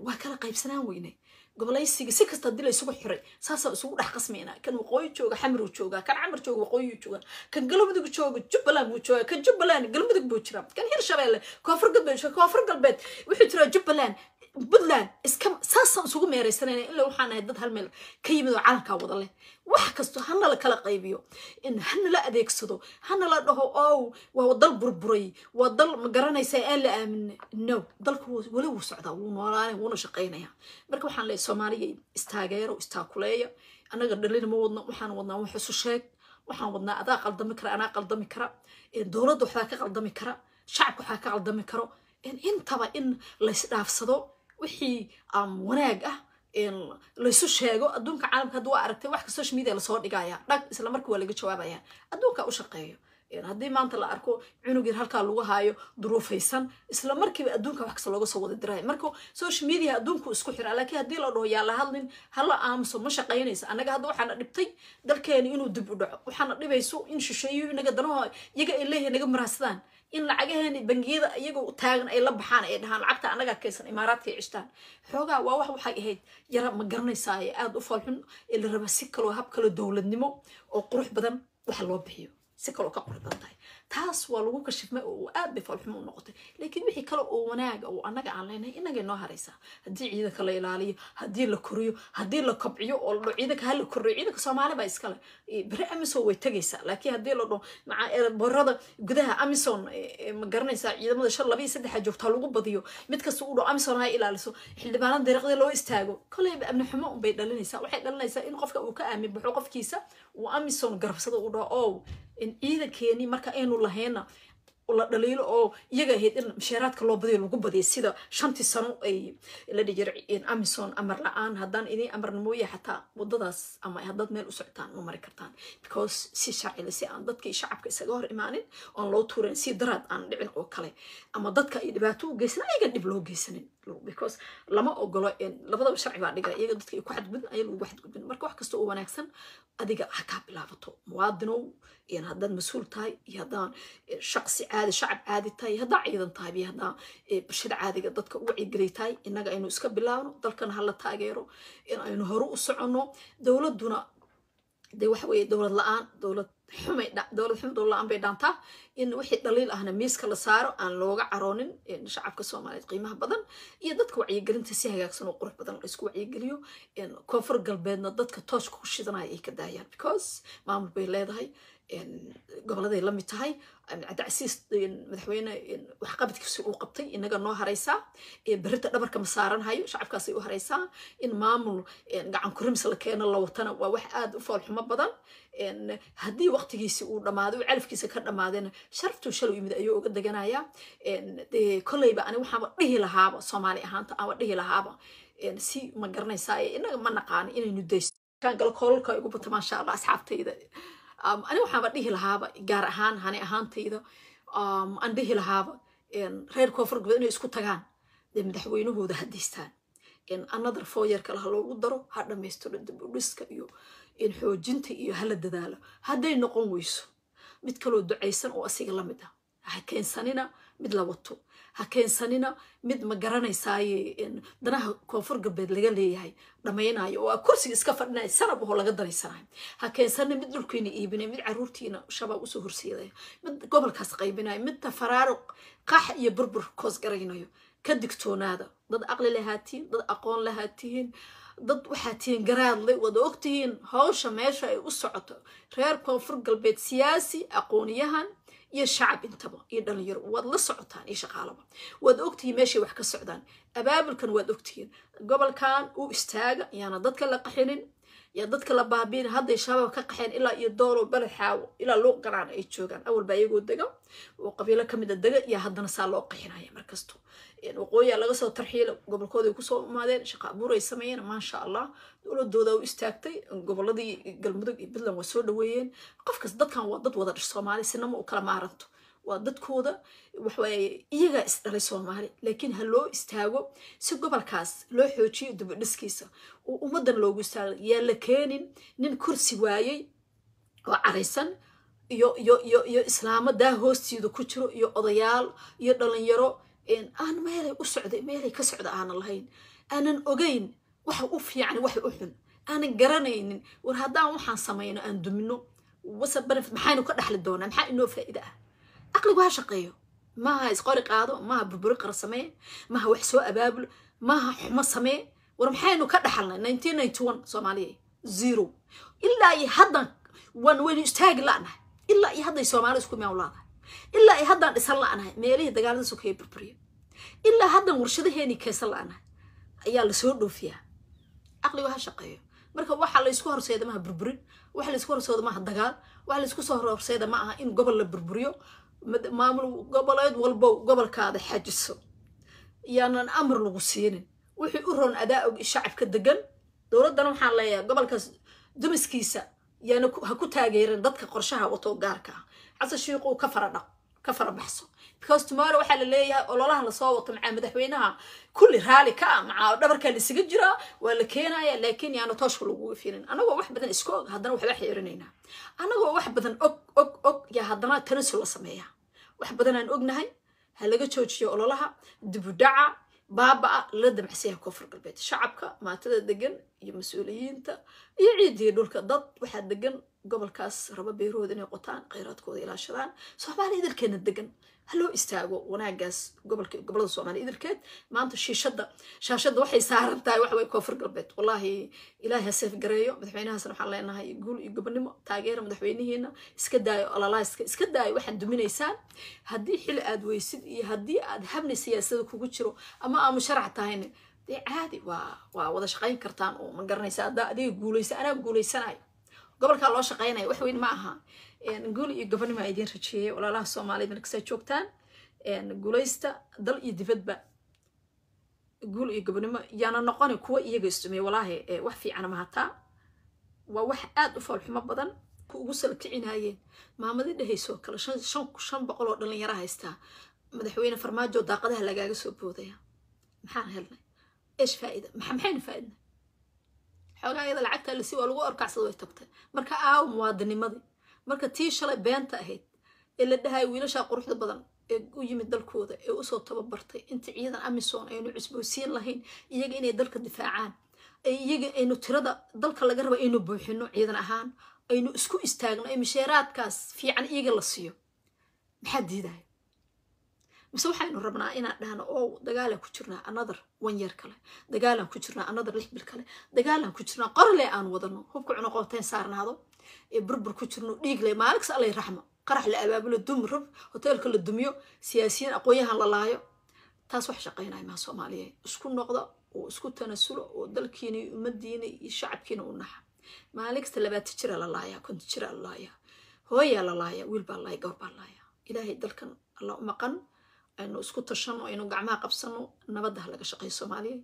waa kala qaybsanaan weynay gobolaysiga si kasta dila isugu xiray saasaa isugu dhex qasmayna kan waqooyi jooga xamruu jooga kan camar jooga waqooyuu joogaa kan galmudug jooga jubbaland buu joogaa kan jubbaland galmudug buu jiraa kan hirshabeelle koonfur galbeed koonfur galbeed wuxuu jiraa jubbaland puntland saasaan isugu meeraysanayna ila waxaan dad hal meel ka yimid oo wada leh wax kasto hanala kala qaybiyo hanala adeegsado hanala dhaho ow waa dal burburay waa dal magaranaysa aan la aamine no dalka weli wuu socdaa wuu noolaanaya wuuna shaqaynayaa marka waxaan leehay soomaaliya istaageero istaakuleeya annaga dhalina ma wadna waxaan wadnaa wax isu sheeg waxaan wadnaa adaa qaldami kara anaa qaldami kara dowladda waxbaa ka qaldami kara shacabka waxbaa ka qaldami karo intaba in laysdhaafsado wixii um, wanaag ah laysu sheego adduunka caalamka haddii waa aragtay wax ka social media lasoo dhigaya dhag isla markii waa laga jawaabaya adduunka u shaqeeyo haddii maanta la arko cunug yar halkaa lagu haayo duruufaysan isla markiiba adduunka wax kasta looga soo wada diray marka social media adduunku isku xiraa laakiin haddii la dhaho yaa la hadlin hala aamuso ma shaqaynaysa annaga hadda waxaana dhibtay dalkeeni inuu dib u dhaco waxaana dhibayso in shisheeyo inaga danaho iyaga ay naga maraasdaan in lacagaheeni bangiyada iyagoo taagan ay la baxaan ay dhahaan lacagta anagaa kaysan imaaraadkay ceshtaan xoogaa waa wax waxay ahayd yara ma garanaysaaye aad u falxun ee la raba si kaloo hab kalo dowladnimo oo qurux badan wax loo bixiyo si kaloo ka qurux badan tahay taas waa lagu kashifmay oo aad bay foolxumo u noqotay laakiin wixii kale oo wanaaga oo annaga aan leenahay inagay noo haraysaa haddii ciidanka la ilaaliyo haddii la koriyo haddii la kobciyo oo ladho ciidanka hala koriyo ciidanka soomaali baa iskale eh, bere amisom way tegaysaa laakiin haddii la eh, borada gudaha amisom eh, ma garanaysaa ciidamada shan laba iyo joogtaa lagu badiyo mid kasta u dho amisom ha ilaaliso xildhibaanada dariiqdii loo istaago koleyba amni xumo unbay dhalinaysaa waxay dhalinaysaa in qofka uu ka aamin baxo qofkiisa uu amisom garabsada u dhaho ow ciidankeeni marka aynu lahayna la dhaliilo oo iyaga ahayd in musheeraadka loo badiyo lagu badiya sida shanti sano ay la dhijir amison amar la-aan haddaan idiin amarna mooya xataa wadadaas ama haddaad meel u socotaan ma mari kartaan because si shaacila si aan dadkii shacabka isaga hor imaanin oon loo tuuran si daraad aan dhicin oo kale ama dadka ay dhibaato u geysan ayagan dhib loo geysanin because lama ogolo labadaba sharci baa dhigaya iyaga dadka ku xadgudbin ayaa lagu xadgudbin marka wax kasta oo wanaagsan adiga ha kaa bilaabato muwaadinow haddaad mas-uul tahay iyo haddaan eh, shaqsi caadi shacab caadi tahay iyo haddaa ciidan tahay iyo haddaa eh, bulshada caadiga dadka u wacyigelay tahay innaga aynu iska bilaabno dalkana hala taageero in aynu hore u soconno dowladduna de waxa weye dowlad la-aan dowlad xumay dowlad xum dowlad la-aan bay dhaantaa in wixii dhaliil ahna miiska la saaro aan looga caroonin shacabka soomaaliyeed qiimaha badan iyo dadka wacyigelinta si hagaagsan oo qurux badan laisku wacyigeliyo koonfur galbeedna dadka tooska ku shidanaya ay ka daayaan because maamul bay leedahay gobolladay la mid tahay cabdicasiis madaxweyne waxqabadkiisi uu qabtay inaga noo haraysaa berita dhabarka ma saaranhayo shacabkaasay u haraysaa in maamul gacan kurims la keeno la watana waa wax aad u foolxumo badan haddii waqtigiisi uu dhamaaday uu calafkiisa ka dhammaadayna sharaftuu shal yimid ayuu uga deganayaa dee kolleyba ani waxaaba dhihi lahaaba soomaali ahaanta aaba dhihi lahaaba si ma garanaysaa inaga ma naqaano inaynu dayso koolalka igu bata maasha allah asxaabtayda Um, ani waxaanba dhihi lahaaba gaar ahaan hane ahaantayda um, aan dhihi lahaaba reer koonfur galbeed inay isku tagaan dee madaxweynahooda ha diistaan another foyer kale ha loogu daro ha dhammaystiro dibudhiska iyo xoojinta iyo hala dadaalo hadday noqon weyso mid kaloo ducaysan oo asiga lamid ah ha keensanina mid la wato ha keensanina mid ma garanaysaaye danaha koonfur galbeed laga leeyahay dhamaynayo oo kursiga iska fadhinaya sanab oho laga danaysanayo ha keensanina mid dhulkiina iibinaya mid caruurtiina shabaab usoo horseedaya mid gobolkaas qaybinaya midta faraaruq qax iyo burbur koos garaynayo ka digtoonaada dad aqli lahaatiin dad aqoon lahaatihiin dad waxaad garaadle wada ogtihiin hawsha meesha ay u socoto reer koonfur galbeed siyaasi aqooniyahan iyo shacab intaba iyo dhalinyaro waad la socotaan iyo shaqaalaba waad ogtihiin meeshay wax ka socdaan abaabulkan waad ogtihiin gobolkan uu istaaga yaana dadka la qaxinin yaa dadka la baabiin hadday shabaab ka qaxeen ilaa iyo doolo balaxaawo ilaa loo qaraana ay joogaan awalbaa iyagoo dega oo qabiilo ka a dega yaa haddana saa loo qaxinaya markasto waqooyia laga soo tarxiilo gobolkooday kusoo imaadeen shaqa abuur ay sameeyeen maasha allah dowladooda u istaagtay goboladii galmudug iyo puntland waa soo dhaweeyeen qofkas dadkan waa dad wada dhish soomaali sinama u kala maaranto waa dadkooda waxaweye iyagaa isdhalay soomaali laakiin ha loo istaago si gobolkaas loo xoojiyo dibudhiskiisa oo ummadan loogu istaago yaa la keenin nin kursi waayey oo caraysan iyo iyo iyo iyo islaamadaa hoostiida ku jiro iyo odayaal iyo dhalinyaro aan meelay u socday meelay ka socda aanan lahayn aanan ogeyn waxa u fiican waxa u xun aanan garanaynin war haddaan waxaan samayno aan dumino wase benefit maxaynu ka dhexli doonaa maxaa inoo faa'iida ah aqligu ha shaqeeyo maaha isqori qaado maaha burburi qara samee maaha wax soo abaabulo maaha xumo samee war maxaynu ka dhaxalnay nineteen ninety one soomaaliya zero ilaa iyo haddan waan waynu istaagi la'nahay ilaa iyo hadday soomaali isku meew laadahay ilaa iyo haddaan dhisan la'nahay meelihii dagaalada sokeye burburiya ilaa haddan warshadaheeni keysan la'nahay ayaa lasoo dhoofiyaa caqligu ha shaqeeyo marka waxaa laysku horseeda maaha burburin waxa laysku horseeda maaha dagaal waxa laysku soo horseeda ma aha in gobol la burburiyo maamul goboleed walbo gobolkaada xajiso yaanan amar lagu siinin wixii u roon adaa og shacabka degan dowladdana waxaan leeyahay gobolkaas dumiskiisa yaana ha ku taageerin dadka qorshaha watoo gaarka ah xasan shiiq uu ka faradhaq ka farabaxso because tomorrow waxaa la leeyahay ololaha lasoo wato macaa madaxweynaha kulli raalli ka ah macaa dhabarkaa laisaga jiraa waa la keenaya laakiin yaana tooshka lagu firin anagoo wax badan iska haddana waxba xiirinayna anagoo wax badan og og og yaa haddana tanasul la sameeya wax badan aan ognahay ha laga joojiyo ololaha dibudhaca baaba-a la damcsiya koonfur galbeed shacabka maatada degan iyo mas-uuliyiinta iyo ciidii dhulka dad waxaa degan gobolkaas raba beerahooda inay qotaan khayraadkooda ilaashadaan soomaaliya dalkeena degan haloo istaago wanaagaas gobolada soomaliya idirkeed maanta shiishada shaashada waxay saaran tahay waxaway koonfur galbeed wallaahi ilaahi haseef gareeyo madaxweynahaasna waxaan leenahay guul iyo gobonimo taageera madaxweynihiina iska daayo olalaaska iska daayo waxaad duminaysaan haddii xili aad weysid iyo haddii aad habni siyaasada kugu jiro ama aama sharac tahayna dee caadi waa waa wada shaqayn kartaan oo ma garanaysa haddaa adiga guuleysa anaa guuleysanayo gobolkaa loo shaqaynaya wax weyn ma ahaa guul iyo gabanimo a idiin walaalaha soomaaliyed markasta joogtaan guuleysta dal iyo dibadba guul iyo gabanimo yaana noqoni kuwa iyaga istumey walaahi eh, wax fiicana mahataa waa wax aad u foolxumo badan ku ugu salkicinaayeen maamadi dhehayso kale shan boqol oo dhalinyaro haystaa madaxweyne farmaajo daaqadaha lagaaga soo boodaya maxaan helnay eesh faa'ida maxayna faa'idnay xoogaa lacagtaa lasii waa lagu orkacsada way tagtay marka aawo muwaadinimadii marka tii shalay beenta ahayd ee la dhahay wiilashaa quruxda badan ee u yimid dalkooda ee usoo tababartay inta ciidan amisom aynu cusboosiin lahayn iyaga inay dalka difaacaan iyaga aynu tirada dalka laga rabo aynu buuxino ciidan ahaan aynu isku istaagno ee misheeraadkaas fiican iyaga la siiyo maxaa diidaya mise waxaynu rabnaa inaan dhahno ow dagaalaan ku jirnaa anadar wan yeer kale dagaalaan ku jirnaa anadar lix bil kale dagaalaan ku jirnaa qorle aan wadano hubka cunaqooteen saarnaado ee burbur ku jirno dhiig le maalinkasta allay raxmo qarax la abaabulo dumi rub hoteelka la dumiyo siyaasiyiin aqoon-yahan la laayo taas wax shaqaynaya maa soomaaliyeed isku noqda oo isku tanasulo oo dalkiina ummadiina iyo shacabkiina u naxa maalinkasta labaata jira la laaya konta jira la laaya hooyaa la laaya wiil baa laaya gawr baa laaya ilaahay dalkan alla u aynu isku tashano aynu gacmaha qabsano nabadda ha shaqeeyo soomaaliya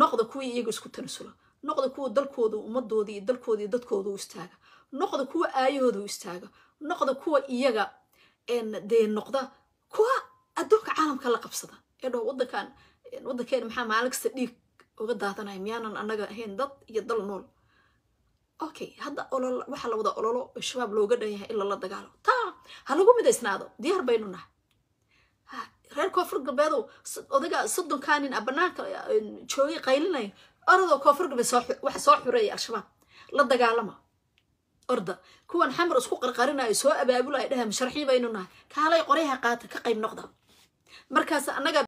noqda kuwii iyaga isku tanasulo noqda kuwa dalkooda ummadoodii iyo dalkoodii dadkooda u istaaga noqda kuwa aayahooda u istaaga noqda kuwa iyaga dee noqda kuwa addoonka caalamka la qabsada ee dhaho wadankan waddankeena maxaa maalin dhiig uga daadanaya miyaanan annaga ahayn dad iyo dal nool okay hadda ololo waxaa la wadaa ololo shabaab looga dhan yahay in lala dagaalo taa ha lagu midaysnaado diyaar baynu nahay reer koonfur galbeedo odaga soddonkaa nin a ah, joogay qaylinaya oradoo koonfur galbeed waxa soo xureeya al-shabaab la dagaalama orda kuwan xamar isku qarqarinaya soo abaabulaya dhaham sharxii baynu nahay kaalay halay qoryaha qaata ka qayb noqda markaas annaga